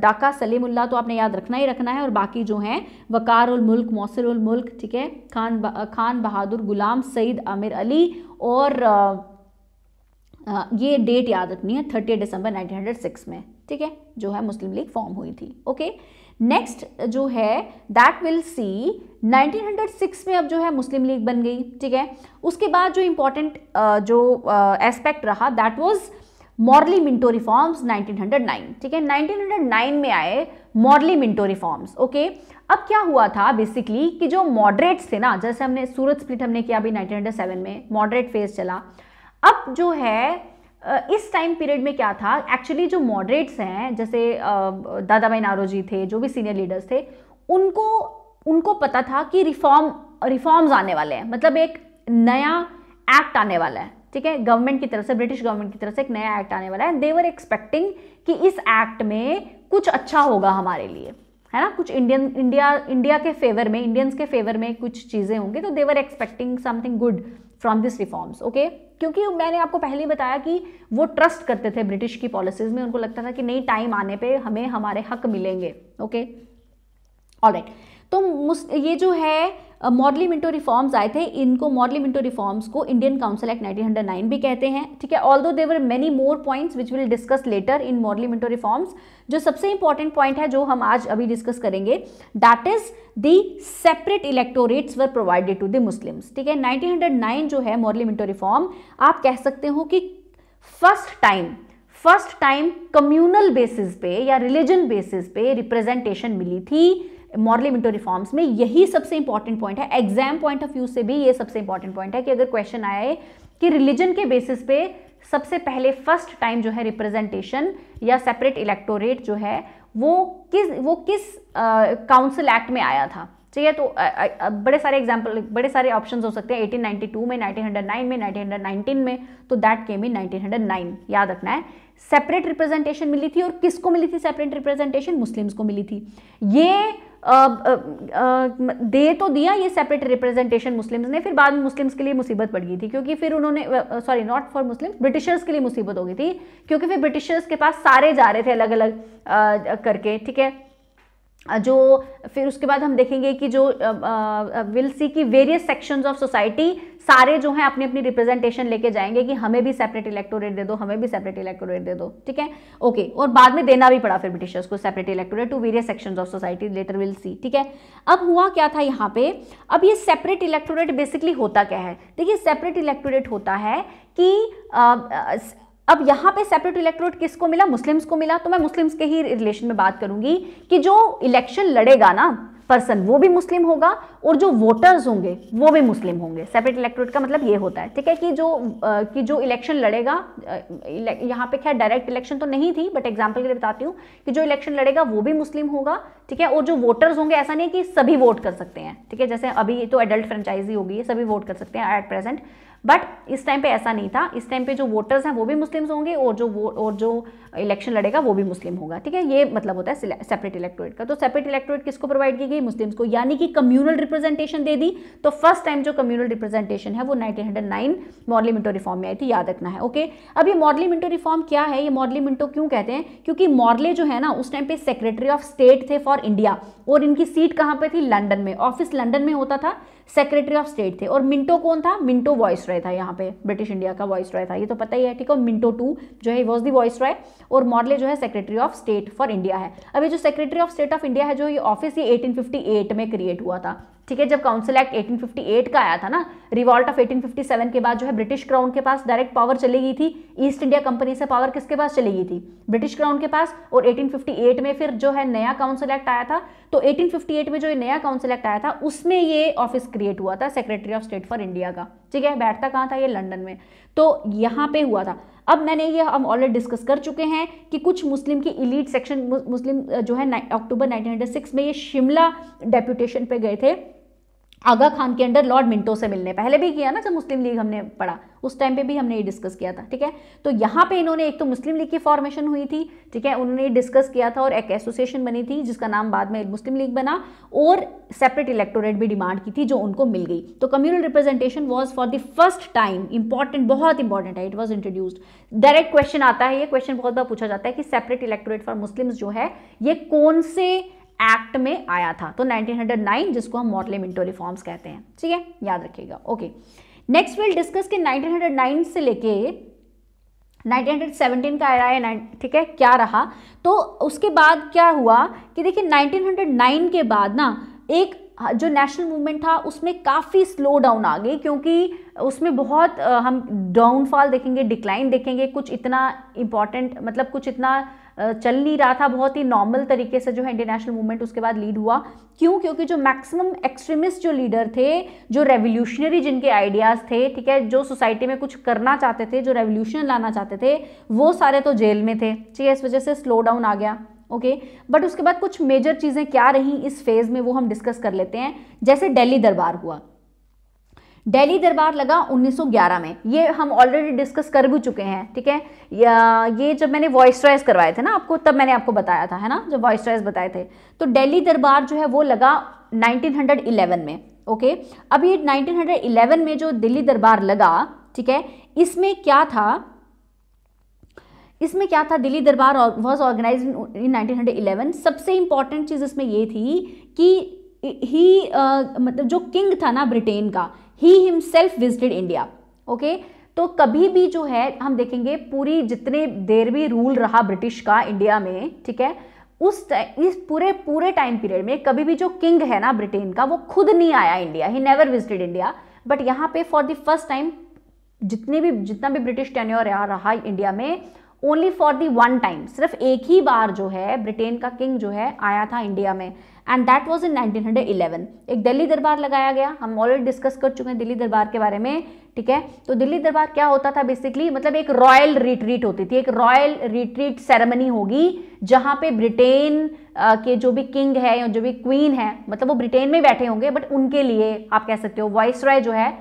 डाका सलीमुल्ला तो आपने याद रखना ही रखना है और बाकी जो हैं वकार उल मुल्क मौसर उल मुल्क ठीक है खान बा, खान बहादुर गुलाम सईद आमिर अली और आ, ये डेट याद रखनी है थर्टी दिसंबर 1906 में ठीक है जो है मुस्लिम लीग फॉर्म हुई थी ओके नेक्स्ट जो है दैट विल सी 1906 में अब जो है मुस्लिम लीग बन गई ठीक है उसके बाद जो इम्पोर्टेंट जो एस्पेक्ट रहा that was Morley Minto reforms 1909 ठीक है 1909 में आए मॉर्ली मिंटो रिफॉर्म्स ओके अब क्या हुआ था बेसिकली कि जो मॉडरेट्स थे ना जैसे हमने सूरत स्प्लिट हमने किया अभी 1907 में मॉडरेट फेज चला अब जो है इस टाइम पीरियड में क्या था एक्चुअली जो मॉडरेट्स हैं जैसे दादा भाई जी थे जो भी सीनियर लीडर्स थे उनको उनको पता था कि रिफॉर्म रिफॉर्म्स आने वाले हैं मतलब एक नया एक्ट आने वाला है ठीक है गवर्नमेंट की तरफ से ब्रिटिश गवर्नमेंट की तरफ से एक नया एक्ट आने वाला है देवर एक्सपेक्टिंग कि इस एक्ट में कुछ अच्छा होगा हमारे लिए है ना कुछ इंडियन इंडिया इंडिया के फेवर में इंडियंस के फेवर में कुछ चीज़ें होंगी तो they were expecting something good from this reforms okay क्योंकि मैंने आपको पहले ही बताया कि वो ट्रस्ट करते थे ब्रिटिश की पॉलिसीज में उनको लगता था कि नहीं टाइम आने पे हमें हमारे हक मिलेंगे ओके ऑल राइट तो ये जो है मॉडली मिंटो रिफॉर्म्स आए थे इनको मॉडली मिंटो रिफॉर्म्स को इंडियन काउंसिल एक्ट 1909 भी कहते हैं ठीक है although there are many more points which will discuss later in Morley Minto reforms जो सबसे इंपॉर्टेंट पॉइंट है जो हम आज अभी डिस्कस करेंगे that is the separate electorates were provided to the Muslims ठीक है नाइन जो है मॉडली मिंटो रिफॉर्म आप कह सकते हो कि first time first time communal basis पे या रिलीजन बेसिस पे रिप्रेजेंटेशन मिली थी मॉरली इमेंटो रिफॉर्म्स में यही सबसे इंपॉर्टेंट पॉइंट है एग्जाम पॉइंट ऑफ व्यू से भी ये सबसे इंपॉर्टेंट पॉइंट है कि अगर क्वेश्चन आए कि रिलीजन के बेसिस पे सबसे पहले फर्स्ट टाइम जो है रिप्रेजेंटेशन या सेपरेट इलेक्टोरेट जो है वो किस वो किस काउंसिल एक्ट में आया था ठीक है तो बड़े सारे एग्जाम्पल बड़े सारे ऑप्शन हो सकते हैं 1892 में 1909 में 1919 में तो दैट केम इन 1909 याद रखना है सेपरेट रिप्रेजेंटेशन मिली थी और किसको मिली थी सेपरेट रिप्रेजेंटेशन मुस्लिम्स को मिली थी ये दे तो दिया ये सेपरेट रिप्रेजेंटेशन मुस्लिम्स ने फिर बाद में मुस्लिम्स के लिए मुसीबत पड़ गई थी क्योंकि फिर उन्होंने sorry not for Muslim Britishers के लिए मुसीबत हो गई थी क्योंकि फिर ब्रिटिशर्स के पास सारे जा रहे थे अलग अलग करके ठीक है जो फिर उसके बाद हम देखेंगे कि जो विल सी की वेरियस सेक्शंस ऑफ सोसाइटी सारे जो हैं अपनी अपनी रिप्रेजेंटेशन लेके जाएंगे कि हमें भी सेपरेट इलेक्टोरेट दे दो हमें भी सेपरेट इलेक्टोरेट दे दो ठीक है ओके और बाद में देना भी पड़ा फिर ब्रिटिशर्स को separate electorate to various section of society later will see ठीक है अब हुआ क्या था यहाँ पे अब ये सेपरेट इलेक्टोरेट बेसिकली होता क्या है देखिए सेपरेट इलेक्टोरेट होता है कि आ, आ, अब यहाँ पे सेपरेट इलेक्टोरेट किसको मिला मुस्लिम्स को मिला तो मैं मुस्लिम्स के ही रिलेशन में बात करूंगी कि जो इलेक्शन लड़ेगा ना पर्सन वो भी मुस्लिम होगा और जो वोटर्स होंगे वो भी मुस्लिम होंगे सेपरेट इलेक्टोरेट का मतलब ये होता है ठीक है कि जो आ, कि जो इलेक्शन लड़ेगा यहाँ पे खैर डायरेक्ट इलेक्शन तो नहीं थी बट एग्जाम्पल के लिए बताती हूँ कि जो इलेक्शन लड़ेगा वो भी मुस्लिम होगा ठीक है और जो वोटर्स होंगे ऐसा नहीं है कि सभी वोट कर सकते हैं ठीक है जैसे अभी तो एडल्ट फ्रेंचाइजी होगी सभी वोट कर सकते हैं एट प्रेजेंट बट इस टाइम पे ऐसा नहीं था इस टाइम पे जो वोटर्स हैं वो भी मुस्लिम्स होंगे और जो वो और जो इलेक्शन लड़ेगा वो भी मुस्लिम होगा ठीक है ये मतलब होता है सेपरेट इलेक्टोरेट का तो सेपरेट इलेक्टोरेट किसको प्रोवाइड की गई मुस्लिम्स को यानी कि कम्यूनल रिप्रेजेंटेशन दे दी तो फर्स्ट टाइम जो कम्यूनल रिप्रेजेंटेशन है वो nineteen hundred nine Morley Minto reform में आई थी याद रखना है ओके अब ये मॉडली मिंटो रिफॉर्म क्या है ये मॉडली मिंटो क्यों कहते हैं क्योंकि मॉडले जो है ना उस टाइम पे सेक्रेटरी ऑफ स्टेट थे फॉर इंडिया और इनकी सीट कहाँ पर थी लंडन में ऑफिस लंडन में होता था सेक्रेटरी ऑफ स्टेट थे और मिंटो कौन था मिंटो वॉइस रॉय था यहाँ पे ब्रिटिश इंडिया का वॉइस रॉय था ये तो पता ही है ठीक है मिंटो टू जो है वॉज दी वॉइस रॉय और मॉडल जो है secretary of state for India है अभी जो secretary of state of India है जो ये ऑफिस ये एटीन में क्रिएट हुआ था ठीक है जब काउंसिल एक्ट 1858 का आया था ना रिवॉल्ट ऑफ 1857 के बाद जो है ब्रिटिश क्राउन के पास डायरेक्ट पावर चली गई थी ईस्ट इंडिया कंपनी से पावर किसके पास चली गई थी ब्रिटिश क्राउन के पास और 1858 में फिर जो है नया काउंसिल एक्ट आया था तो 1858 में जो नया काउंसिल एक्ट आया था उसमें ये ऑफिस क्रिएट हुआ था secretary of state for India का ठीक है बैठता कहाँ था ये लंडन में तो यहाँ पे हुआ था अब मैंने ये हम ऑलरेडी डिस्कस कर चुके हैं कि कुछ मुस्लिम की इलीट सेक्शन मुस्लिम जो है अक्टूबर 1906 में ये शिमला डेप्यूटेशन पे गए थे आगा खान के अंडर लॉर्ड मिंटो से मिलने पहले भी किया ना जब मुस्लिम लीग हमने पढ़ा उस टाइम पे भी हमने ये डिस्कस किया था ठीक है तो यहाँ पे इन्होंने एक तो मुस्लिम लीग की फॉर्मेशन हुई थी ठीक है उन्होंने ये डिस्कस किया था और एक एसोसिएशन बनी थी जिसका नाम बाद में मुस्लिम लीग बना और सेपरेट इलेक्टोरेट भी डिमांड की थी जो उनको मिल गई तो communal representation was for the first time important बहुत इंपॉर्टेंट है it was introduced direct question आता है ये क्वेश्चन बहुत बार पूछा जाता है कि सेपरेट इलेक्टोरेट फॉर मुस्लिम जो है ये कौन से एक्ट में आया था तो 1909 जिसको हम मॉडले मिंटो रिफॉर्म्स कहते हैं ठीक है याद रखिएगा ओके नेक्स्ट विल डिस्कस के 1909 से लेके 1917 का आया है ठीक है क्या रहा तो उसके बाद क्या हुआ कि देखिए 1909 के बाद ना एक जो नेशनल मूवमेंट था उसमें काफ़ी स्लो डाउन आ गई क्योंकि उसमें बहुत हम डाउनफॉल देखेंगे डिक्लाइन देखेंगे कुछ इतना इम्पॉर्टेंट मतलब कुछ इतना चल नहीं रहा था बहुत ही नॉर्मल तरीके से जो है इंटरनेशनल मूवमेंट उसके बाद लीड हुआ क्यों क्योंकि जो मैक्सिमम एक्सट्रीमिस्ट जो लीडर थे जो रेवोल्यूशनरी जिनके आइडियाज़ थे ठीक है जो सोसाइटी में कुछ करना चाहते थे जो रेवोल्यूशन लाना चाहते थे वो सारे तो जेल में थे ठीक है इस वजह से स्लो डाउन आ गया ओके okay? बट उसके बाद कुछ मेजर चीज़ें क्या रहीं इस फेज़ में वो हम डिस्कस कर लेते हैं जैसे दिल्ली दरबार हुआ दिल्ली दरबार लगा 1911 में ये हम ऑलरेडी डिस्कस कर भी चुके हैं ठीक है ये जब मैंने वॉइस करवाए थे ना आपको तब मैंने आपको बताया था है ना जब वॉइस बताए थे तो दिल्ली दरबार जो है वो लगा 1911 में ओके अब ये 1911 में जो दिल्ली दरबार लगा ठीक है इसमें क्या था इसमें क्या था Delhi Durbar was organise in nineteen सबसे इंपॉर्टेंट चीज़ इसमें ये थी कि ही uh, मतलब जो किंग था ना ब्रिटेन का he himself visited India okay तो कभी भी जो है हम देखेंगे पूरी जितने देर भी रूल रहा ब्रिटिश का इंडिया में ठीक है उस इस पूरे पूरे टाइम पीरियड में कभी भी जो किंग है ना ब्रिटेन का वो खुद नहीं आया इंडिया ही नेवर विजिटेड इंडिया बट यहाँ पे फॉर द फर्स्ट टाइम जितने भी जितना भी ब्रिटिश टेन्योर रहा इंडिया में only for the one time सिर्फ एक ही बार जो है ब्रिटेन का किंग जो है आया था इंडिया में एंड दैट वॉज इन 1911 एक दिल्ली दरबार लगाया गया हम ऑलरेडी डिस्कस कर चुके हैं दिल्ली दरबार के बारे में ठीक है तो दिल्ली दरबार क्या होता था बेसिकली मतलब एक रॉयल रिट्रीट होती थी एक रॉयल रिट्रीट सेरेमनी होगी जहां पे ब्रिटेन के जो भी किंग है या जो भी क्वीन है मतलब वो ब्रिटेन में बैठे होंगे बट उनके लिए आप कह सकते हो वॉइस रॉय जो है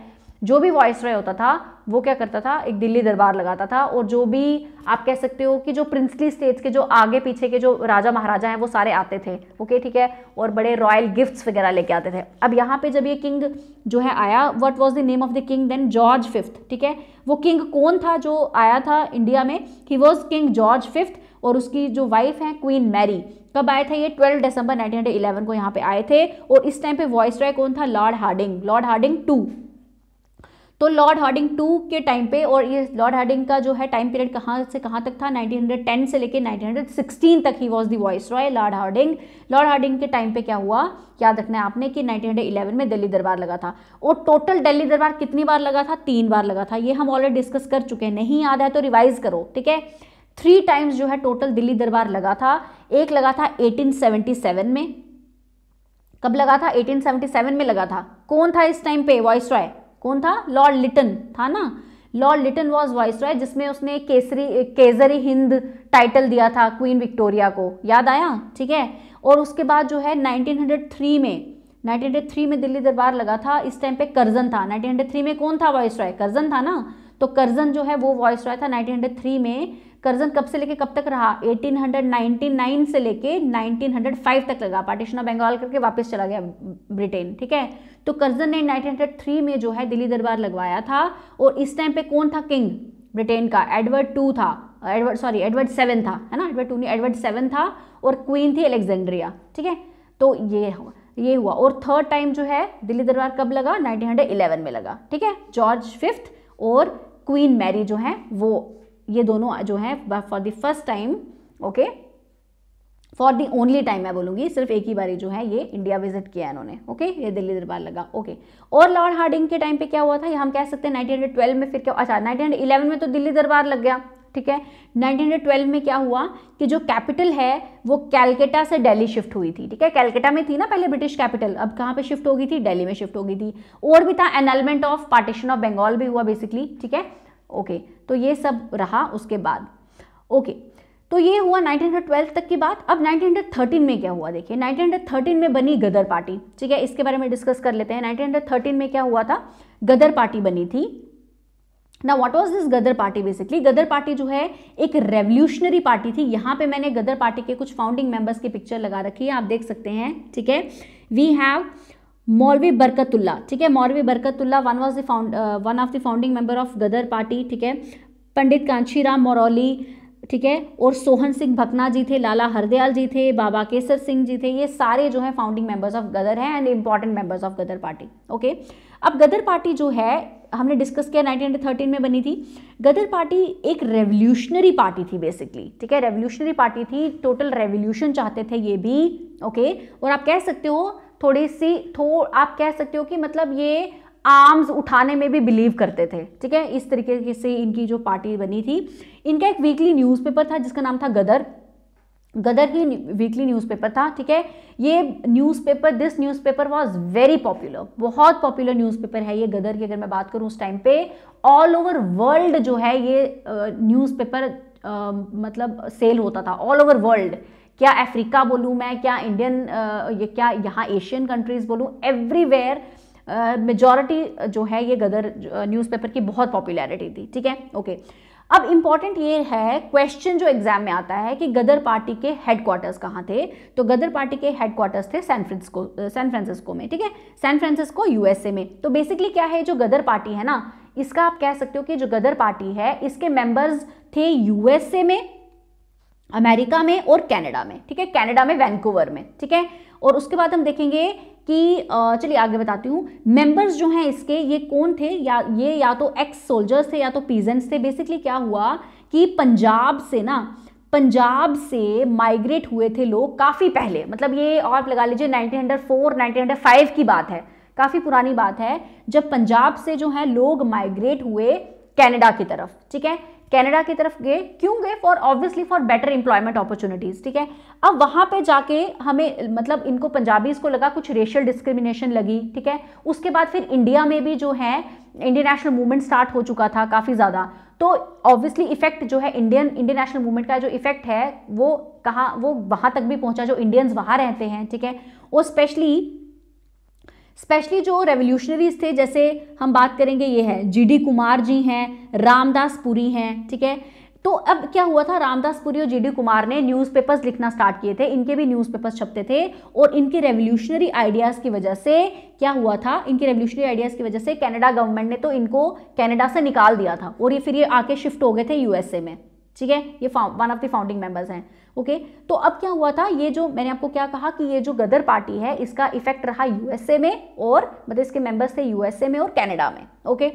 जो भी वॉइस रॉय होता था वो क्या करता था एक दिल्ली दरबार लगाता था और जो भी आप कह सकते हो कि जो प्रिंसली स्टेट्स के जो आगे पीछे के जो राजा महाराजा हैं वो सारे आते थे ओके ठीक है और बड़े रॉयल गिफ्ट्स वगैरह लेके आते थे अब यहाँ पे जब ये किंग जो है आया what was the name of the king then George fifth ठीक है वो किंग कौन था जो आया था इंडिया में he was King George fifth और उसकी जो वाइफ है क्वीन मैरी कब आए थे ये 12 दिसंबर 1911 को यहाँ पे आए थे और इस टाइम पे वॉइस रॉय कौन था Lord Hardinge Lord Hardinge two तो लॉर्ड हार्डिंग टू के टाइम पे और ये लॉर्ड हार्डिंग का जो है टाइम पीरियड कहाँ से कहाँ तक था 1910 से लेके 1916 तक he was the viceroy Lord Hardinge Hardinge Lord हार्डिंग के टाइम पे क्या हुआ याद रखना है आपने कि 1911 में दिल्ली दरबार लगा था और टोटल दिल्ली दरबार कितनी बार लगा था तीन बार लगा था ये हम ऑलरेडी डिस्कस कर चुके हैं नहीं याद है तो रिवाइज करो ठीक है थ्री टाइम्स जो है टोटल दिल्ली दरबार लगा था एक लगा था एटीन में कब लगा था एटीन में लगा था कौन था इस टाइम पे वॉइस रॉय कौन था लॉर्ड लिटन था ना Lord Lytton was viceroy जिसमें उसने केसरी केजरी हिंद टाइटल दिया था क्वीन विक्टोरिया को याद आया ठीक है और उसके बाद जो है 1903 में 1903 में दिल्ली दरबार लगा था इस टाइम पे करजन था 1903 में कौन था वॉइस रॉय करजन था ना तो करजन जो है वो वॉइस रॉय था 1903 में कर्जन कब से लेके कब तक रहा 1899 से लेके 1905 तक लगा पार्टीशन ऑफ बंगाल करके वापस चला गया ब्रिटेन ठीक है तो कर्जन ने 1903 में जो है दिल्ली दरबार लगवाया था और इस टाइम पे कौन था किंग ब्रिटेन का एडवर्ड टू था एडवर्ड सॉरी एडवर्ड सेवन था है ना एडवर्ड टू नहीं एडवर्ड सेवन था और क्वीन थी अलेक्जेंड्रिया ठीक है तो ये ये हुआ और थर्ड टाइम जो है दिल्ली दरबार कब लगा 1911 में लगा ठीक है जॉर्ज फिफ्थ और क्वीन मैरी जो है वो ये दोनों जो है for the first time okay for the only time मैं बोलूंगी सिर्फ एक ही बारी जो है ये इंडिया विजिट किया इन्होंने ओके ये दिल्ली दरबार लगा ओके और लॉर्ड हार्डिंग के टाइम पे क्या हुआ था हम कह सकते हैं 1912 में फिर क्या अच्छा 1911 में तो दिल्ली दरबार लग गया ठीक है 1912 में क्या हुआ कि जो कैपिटल है वो कैलकटा से दिल्ली शिफ्ट हुई थी ठीक है कैलकटा में थी ना पहले ब्रिटिश कैपिटल अब कहाँ पे शिफ्ट हो गई थी दिल्ली में शिफ्ट हो गई थी और भी था annulment of partition of Bengal भी हुआ बेसिकली ठीक है ओके तो ये सब रहा उसके बाद ओके तो ये हुआ 1912 तक की बात अब 1913 में क्या हुआ देखिए 1913 में बनी गदर पार्टी ठीक है इसके बारे में डिस्कस कर लेते हैं 1913 में क्या हुआ था गदर पार्टी बनी थी ना what was this Ghadar party basically Ghadar party जो है एक रेवोल्यूशनरी पार्टी थी यहां पे मैंने गदर पार्टी के कुछ फाउंडिंग मेंबर्स की पिक्चर लगा रखी है आप देख सकते हैं ठीक है वी हैव मौलवी बरकतुल्ला ठीक है Maulvi Barkatullah one was the found one of the founding member of Ghadar party ठीक है पंडित राम मौरौली ठीक है और सोहन सिंह भकना जी थे लाला हरदयाल जी थे बाबा केसर सिंह जी थे ये सारे जो हैं फाउंडिंग मेंबर्स ऑफ गदर हैं and important members of Ghadar party okay अब गदर पार्टी जो है हमने डिस्कस किया 1913 में बनी थी गदर पार्टी एक रेवोल्यूशनरी पार्टी थी बेसिकली ठीक है रेवोल्यूशनरी पार्टी थी टोटल रेवोल्यूशन चाहते थे ये भी ओके और आप कह सकते हो थोड़ी सी थो आप कह सकते हो कि मतलब ये आर्म्स उठाने में भी बिलीव करते थे ठीक है इस तरीके से इनकी जो पार्टी बनी थी इनका एक वीकली न्यूज़पेपर था जिसका नाम था गदर गदर ही वीकली न्यूज़पेपर था ठीक है ये newspaper this newspaper was very popular बहुत पॉपुलर न्यूज़पेपर है ये गदर की अगर मैं बात करूँ उस टाइम पे ऑल ओवर वर्ल्ड जो है ये न्यूज़पेपर मतलब सेल होता था ऑल ओवर वर्ल्ड क्या अफ्रीका बोलूँ मैं क्या इंडियन ये क्या यहाँ एशियन कंट्रीज़ बोलूँ एवरीवेयर मेजॉरिटी जो है ये गदर न्यूज़पेपर की बहुत पॉपुलैरिटी थी ठीक है ओके अब इम्पॉर्टेंट ये है क्वेश्चन जो एग्जाम में आता है कि गदर पार्टी के हेडक्वार्टर्स कहाँ थे तो गदर पार्टी के हेडक्वार्टर्स थे सैन फ्रांसिस्को सैन फ्रांसिस्को में ठीक है सैन फ्रांसिस्को यूएसए में तो बेसिकली क्या है जो गदर पार्टी है ना इसका आप कह सकते हो कि जो गदर पार्टी है इसके मेंबर्स थे यूएसए में अमेरिका में और कनाडा में ठीक है कनाडा में वैंकूवर में ठीक है और उसके बाद हम देखेंगे कि चलिए आगे बताती हूँ मेंबर्स जो हैं इसके ये कौन थे या ये या तो एक्स सोल्जर्स थे या तो पीजेंट्स थे बेसिकली क्या हुआ कि पंजाब से ना पंजाब से माइग्रेट हुए थे लोग काफ़ी पहले मतलब ये और आप लगा लीजिए 1904 1905 की बात है काफ़ी पुरानी बात है जब पंजाब से जो है लोग माइग्रेट हुए कैनेडा की तरफ ठीक है कनाडा की तरफ गए क्यों गए for obviously for better employment opportunities ठीक है अब वहाँ पे जाके हमें मतलब इनको पंजाबीज़ को लगा कुछ रेशियल डिस्क्रिमिनेशन लगी ठीक है उसके बाद फिर इंडिया में भी जो है इंडियन नेशनल मूवमेंट स्टार्ट हो चुका था काफ़ी ज़्यादा तो ऑब्वियसली इफेक्ट जो है इंडियन इंडियन नेशनल मूवमेंट का जो इफेक्ट है वो कहाँ वो वहाँ तक भी पहुँचा जो इंडियंस वहाँ रहते हैं ठीक है वो स्पेशली स्पेशली जो रेवोल्यूशनरीज थे जैसे हम बात करेंगे ये है जीडी कुमार जी हैं रामदास पुरी हैं ठीक है तो अब क्या हुआ था रामदास पुरी और जीडी कुमार ने न्यूज़पेपर्स लिखना स्टार्ट किए थे इनके भी न्यूज़पेपर्स छपते थे और इनके रेवोल्यूशनरी आइडियाज़ की वजह से क्या हुआ था इनके रेवोल्यूशनरी आइडियाज़ की वजह से कनाडा गवर्नमेंट ने तो इनको कनाडा से निकाल दिया था और ये फिर ये आके शिफ्ट हो गए थे यूएसए में ठीक है ये one of the founding members हैं ओके तो अब क्या हुआ था ये जो मैंने आपको क्या कहा कि ये जो गदर पार्टी है इसका इफेक्ट रहा यूएसए में और मतलब इसके मेंबर्स थे यूएसए में और कैनेडा में ओके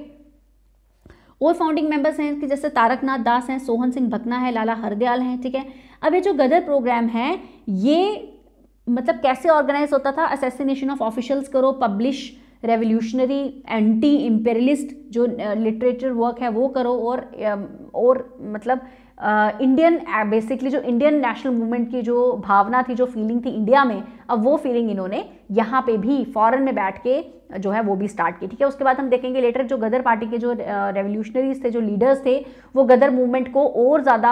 और फाउंडिंग मेंबर्स हैं कि जैसे तारकनाथ दास हैं सोहन सिंह भकना है लाला हरदयाल हैं ठीक है अब ये जो गदर प्रोग्राम है ये मतलब कैसे ऑर्गेनाइज होता था असेसिनेशन ऑफ ऑफिशियल्स करो पब्लिश रेवोल्यूशनरी एंटी इम्पेरियलिस्ट जो लिटरेचर uh, वर्क है वो करो और um, और मतलब इंडियन बेसिकली जो इंडियन नेशनल मूवमेंट की जो भावना थी जो फीलिंग थी इंडिया में अब वो फीलिंग इन्होंने यहाँ पे भी फॉरेन में बैठ के जो है वो भी स्टार्ट की ठीक है उसके बाद हम देखेंगे लेटर जो गदर पार्टी के जो रेवोल्यूशनरीज थे जो लीडर्स थे वो गदर मूवमेंट को और ज़्यादा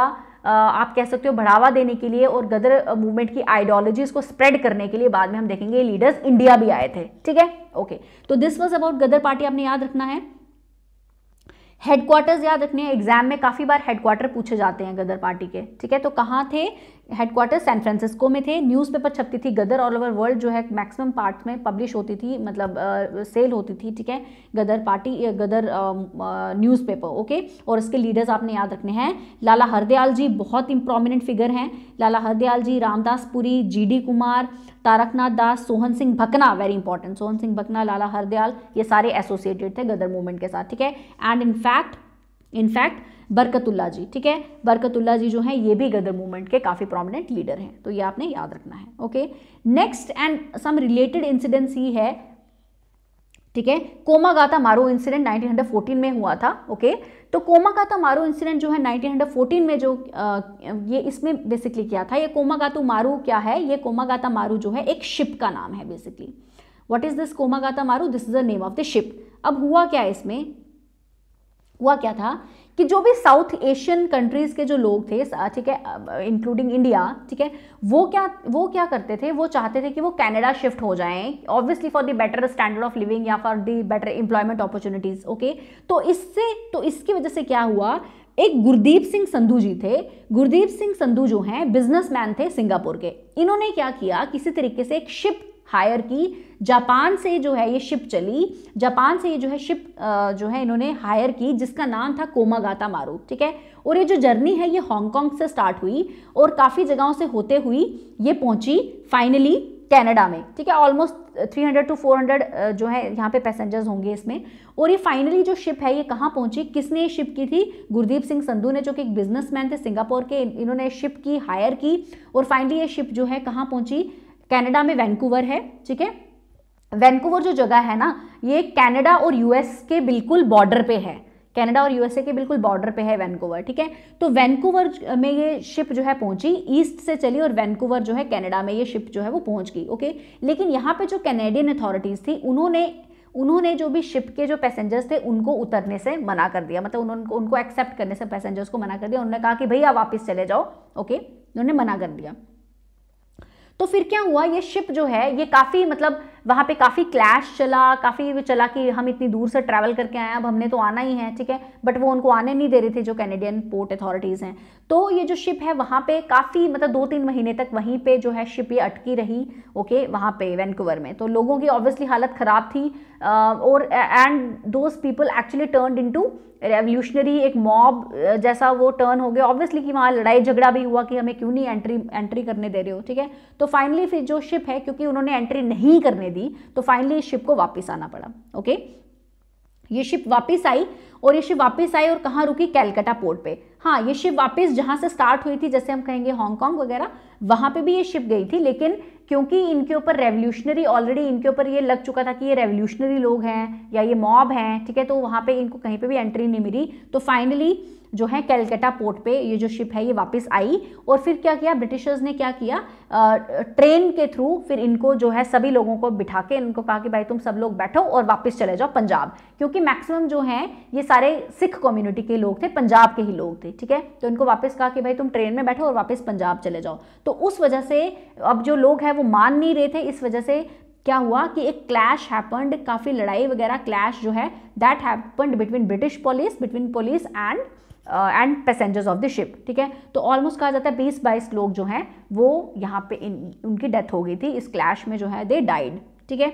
आप कह सकते हो बढ़ावा देने के लिए और गदर मूवमेंट की आइडियोलॉजीज को स्प्रेड करने के लिए बाद में हम देखेंगे लीडर्स इंडिया भी आए थे ठीक है ओके तो this was about Ghadar party आपने याद रखना है हेडक्वार्टर्स याद रखने एग्जाम में काफ़ी बार हेडक्वार्टर पूछे जाते हैं गदर पार्टी के ठीक है तो कहाँ थे हेडक्वार्टर सैन फ्रांसिस्को में थे न्यूज़पेपर छपती थी गदर ऑल ओवर वर्ल्ड जो है मैक्सिमम पार्ट में पब्लिश होती थी मतलब आ, सेल होती थी ठीक है Ghadar party Ghadar newspaper okay और इसके लीडर्स आपने याद रखने हैं लाला हरदयाल जी बहुत ही प्रोमिनेंट फिगर हैं लाला हरदयाल जी रामदास पुरी जी कुमार तारकनाथ दास सोहन सिंह भकना वेरी इंपॉर्टेंट सोहन सिंह भकना लाला हरदयाल ये सारे एसोसिएटेड थे गदर मूवमेंट के साथ ठीक है and in fact in fact Barkatullah ji ठीक है बरकतुल्ला जी जो हैं ये भी गदर मूवमेंट के काफ़ी प्रोमिनेंट लीडर हैं तो ये आपने याद रखना है okay next and some related incidents ही है ठीक है कोमा गाता मारो इंसिडेंट 1914 में हुआ था ओके तो कोमा गाता मारो इंसिडेंट जो है 1914 में जो आ, ये इसमें बेसिकली क्या था ये कोमागातू मारू क्या है ये गाता मारू जो है एक शिप का नाम है बेसिकली व्हाट इज दिस गाता मारू this is the name of the ship अब हुआ क्या है इसमें हुआ क्या था कि जो भी साउथ एशियन कंट्रीज़ के जो लोग थे ठीक है इंक्लूडिंग इंडिया ठीक है वो क्या वो क्या करते थे वो चाहते थे कि वो कनाडा शिफ्ट हो जाएं obviously for the better standard of living या for the better employment opportunities okay तो इससे तो इसकी वजह से क्या हुआ एक गुरदीप सिंह संधु जी थे गुरदीप सिंह संधु जो हैं बिजनेसमैन थे सिंगापुर के इन्होंने क्या किया किसी तरीके से एक शिप हायर की जापान से जो है ये शिप चली जापान से ये जो है शिप जो है इन्होंने हायर की जिसका नाम था कोमागाता मारू ठीक है और ये जो जर्नी है ये हांगकांग से स्टार्ट हुई और काफ़ी जगहों से होते हुई ये पहुंची फाइनली कनाडा में ठीक है ऑलमोस्ट 300 टू 400 जो है यहाँ पे पैसेंजर्स होंगे इसमें और ये फाइनली जो शिप है ये कहाँ पहुँची किसने ये शिप की थी गुरदीप सिंह संधू ने जो कि एक बिजनेसमैन थे सिंगापुर के इन्होंने शिप की हायर की और फाइनली ये शिप जो है कहाँ पहुँची कनाडा में वैंकूवर है ठीक है वैंकूवर जो जगह है ना ये कनाडा और यूएस के बिल्कुल बॉर्डर पे है कनाडा और यूएसए के बिल्कुल बॉर्डर पे है वैंकूवर ठीक है तो वैंकूवर में ये शिप जो है पहुंची ईस्ट से चली और वैंकूवर जो है कनाडा में ये शिप जो है वो पहुंच गई ओके लेकिन यहाँ पे जो कैनेडियन अथॉरिटीज़ थी उन्होंने उन्होंने जो भी शिप के जो पैसेंजर्स थे उनको उतरने से मना कर दिया मतलब उन्होंने उनको एक्सेप्ट करने से पैसेंजर्स को मना कर दिया उन्होंने कहा कि भैया वापस चले जाओ ओके उन्होंने मना कर दिया तो फिर क्या हुआ ये शिप जो है ये काफ़ी मतलब वहाँ पे काफ़ी क्लैश चला काफ़ी वो चला कि हम इतनी दूर से ट्रैवल करके आए हैं अब हमने तो आना ही है ठीक है बट वो उनको आने नहीं दे रहे थे जो कैनेडियन पोर्ट अथॉरिटीज़ हैं तो ये जो शिप है वहाँ पे काफ़ी मतलब दो तीन महीने तक वहीं पे जो है शिप ये अटकी रही ओके वहाँ पे वैनकूवर में तो लोगों की ऑब्वियसली हालत ख़राब थी और and those people actually turn in revolutionary एक मॉब जैसा वो टर्न हो गया ऑब्वियसली कि वहाँ लड़ाई झगड़ा भी हुआ कि हमें क्यों नहीं एंट्री एंट्री करने दे रहे हो ठीक है तो फाइनली फिर जो शिप है क्योंकि उन्होंने एंट्री नहीं करने में दी तो फाइनली इस शिप को वापस आना पड़ा ओके ये शिप वापस आई और ये शिप वापस आई और कहाँ रुकी कैलकटा पोर्ट पे हाँ ये शिप वापस जहाँ से स्टार्ट हुई थी जैसे हम कहेंगे हांगकॉन्ग वगैरह वहाँ पे भी ये शिप गई थी लेकिन क्योंकि इनके ऊपर रेवोल्यूशनरी ऑलरेडी इनके ऊपर ये लग चुका था कि ये रेवोल्यूशनरी लोग हैं या ये मॉब हैं ठीक है तो वहाँ पे इनको कहीं पे भी एंट्री नहीं मिली तो फाइनली जो है कैलकटा पोर्ट पे ये जो शिप है ये वापस आई और फिर क्या किया ब्रिटिशर्स ने क्या किया आ, ट्रेन के थ्रू फिर इनको जो है सभी लोगों को बिठा के इनको कहा कि भाई तुम सब लोग बैठो और वापस चले जाओ पंजाब क्योंकि मैक्सिमम जो है ये सारे सिख कम्युनिटी के लोग थे पंजाब के ही लोग थे ठीक है तो इनको वापस कहा कि भाई तुम ट्रेन में बैठो और वापस पंजाब चले जाओ तो उस वजह से अब जो लोग हैं वो मान नहीं रहे थे इस वजह से क्या हुआ कि एक क्लैश हैपन्ड काफ़ी लड़ाई वगैरह क्लैश जो है that happened between British police between police and and passengers of the ship ठीक है तो ऑलमोस्ट कहा जाता है बीस बाईस लोग जो हैं वो यहाँ पे इन उनकी डेथ हो गई थी इस क्लैश में जो है दे डाइड ठीक है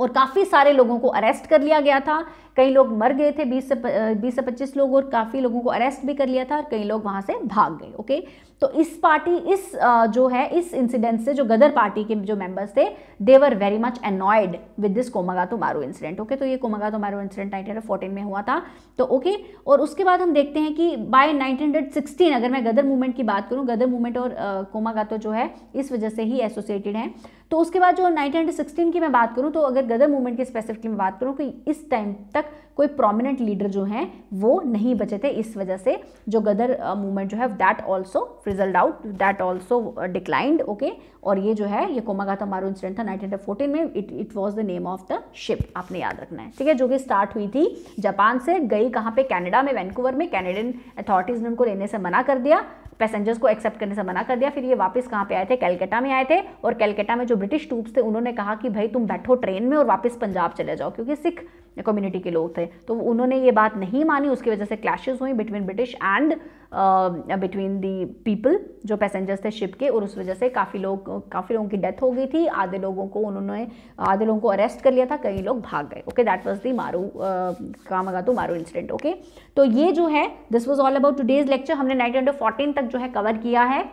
और काफ़ी सारे लोगों को अरेस्ट कर लिया गया था कई लोग मर गए थे 20 से बीस से 25 लोग और काफ़ी लोगों को अरेस्ट भी कर लिया था और कई लोग वहाँ से भाग गए ओके तो इस पार्टी इस जो है इस इंसिडेंट से जो गदर पार्टी के जो मेंबर्स थे they were very much annoyed with this Komagata Maru incident okay तो ये कोमागातो मारू इंसिडेंट नाइनटीन में हुआ था तो ओके okay, और उसके बाद हम देखते हैं कि बाय 1916 अगर मैं गदर मूवमेंट की बात करूँ गदर मूवमेंट और कोमागातो जो है इस वजह से ही एसोसिएटेड है तो उसके बाद जो नाइनटीन की मैं बात करूँ तो अगर गदर मूवमेंट की स्पेसिफिकली मैं बात करूँ कि इस टाइम तक तक कोई प्रोमिनेंट लीडर जो हैं वो नहीं बचे थे इस वजह से जो गदर मूवमेंट जो है that also result out that also declined okay और ये जो है ये कोमागाता मारू इंसिडेंट था नाइनटीन फोर्टीन में it it was the name of the ship आपने याद रखना है ठीक है जो कि स्टार्ट हुई थी जापान से गई कहाँ पे कैनेडा में वैनकूवर में कैनेडियन अथॉरिटीज़ ने उनको लेने से मना कर दिया पैसेंजर्स को एक्सेप्ट करने से मना कर दिया फिर ये वापस कहाँ पे आए थे कैलकाटा में आए थे और कैलकाटा में जो ब्रिटिश ट्रूप्स थे उन्होंने कहा कि भाई तुम बैठो ट्रेन में और वापस पंजाब चले जाओ क्योंकि सिख कम्युनिटी के लोग थे तो उन्होंने ये बात नहीं मानी उसकी वजह से क्लैशेज हुई between British and between the people जो पैसेंजर्स थे शिप के और उस वजह से काफ़ी लोग काफ़ी लोगों की डेथ हो गई थी आधे लोगों को उन्होंने आधे लोगों को अरेस्ट कर लिया था कई लोग भाग गए ओके दैट वॉज दी मारू तो मारू इंसिडेंट ओके तो ये जो है this was all about today's lecture हमने नाइनटीन टू फोर्टीन तक जो है कवर किया है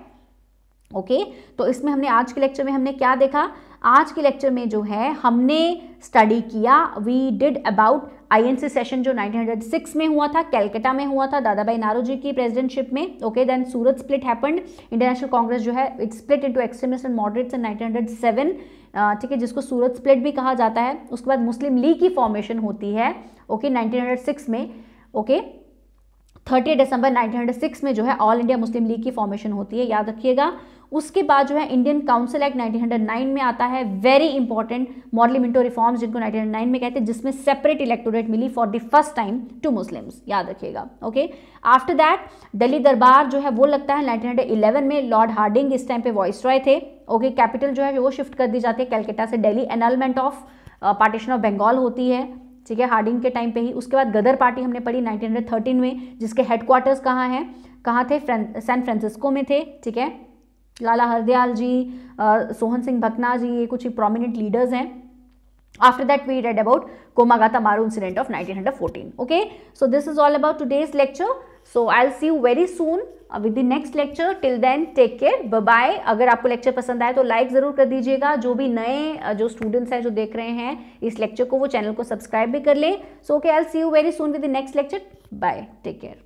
ओके okay? तो इसमें हमने आज के लेक्चर में हमने क्या देखा आज के लेक्चर में जो है हमने स्टडी किया we did about INC session जो 1906 में हुआ था कैलकटा में हुआ था दादा भाई नारो जी की प्रेसिडेंटशिप में okay then Surat split happened international Congress जो है it split into extremist and moderates in 1907 ठीक है जिसको सूरत स्प्लिट भी कहा जाता है उसके बाद मुस्लिम लीग की फॉर्मेशन होती है ओके okay, 1906 में ओके थर्टी दिसंबर 1906 में जो है ऑल इंडिया मुस्लिम लीग की फॉर्मेशन होती है याद रखिएगा उसके बाद जो है इंडियन काउंसिल एक्ट 1909 में आता है वेरी इंपॉर्टेंट मॉडलिमिंटो रिफॉर्म्स जिनको 1909 में कहते हैं जिसमें सेपरेट इलेक्टोरेट मिली for the first time to Muslims याद रखिएगा ओके आफ्टर दैट दिल्ली दरबार जो है वो लगता है नाइनटीन में लॉर्ड हार्डिंग इस टाइम पे वॉइस रॉय थे ओके okay, कैपिटल जो है वो शिफ्ट कर दी जाती है कैलकटा से Delhi annulment of partition of Bengal होती है ठीक है हार्डिंग के टाइम पे ही उसके बाद गदर पार्टी हमने पढ़ी नाइनटीन में जिसके हेडक्वार्टर्स कहाँ हैं कहाँ थे सैन फ्रांसिस्को में थे ठीक है लाला हरदयाल जी आ, सोहन सिंह भकना जी ये कुछ प्रोमिनेंट लीडर्स हैं After that, we read about Komagata Maru incident of 1914. Okay, so this is all about today's lecture. So I see you very soon with the next lecture till then take care b bye अगर आपको लेक्चर पसंद आए तो लाइक ज़रूर कर दीजिएगा जो भी नए जो स्टूडेंट्स हैं जो देख रहे हैं इस लेक्चर को वो चैनल को सब्सक्राइब भी कर लें so okay I see you very soon with the next lecture bye take care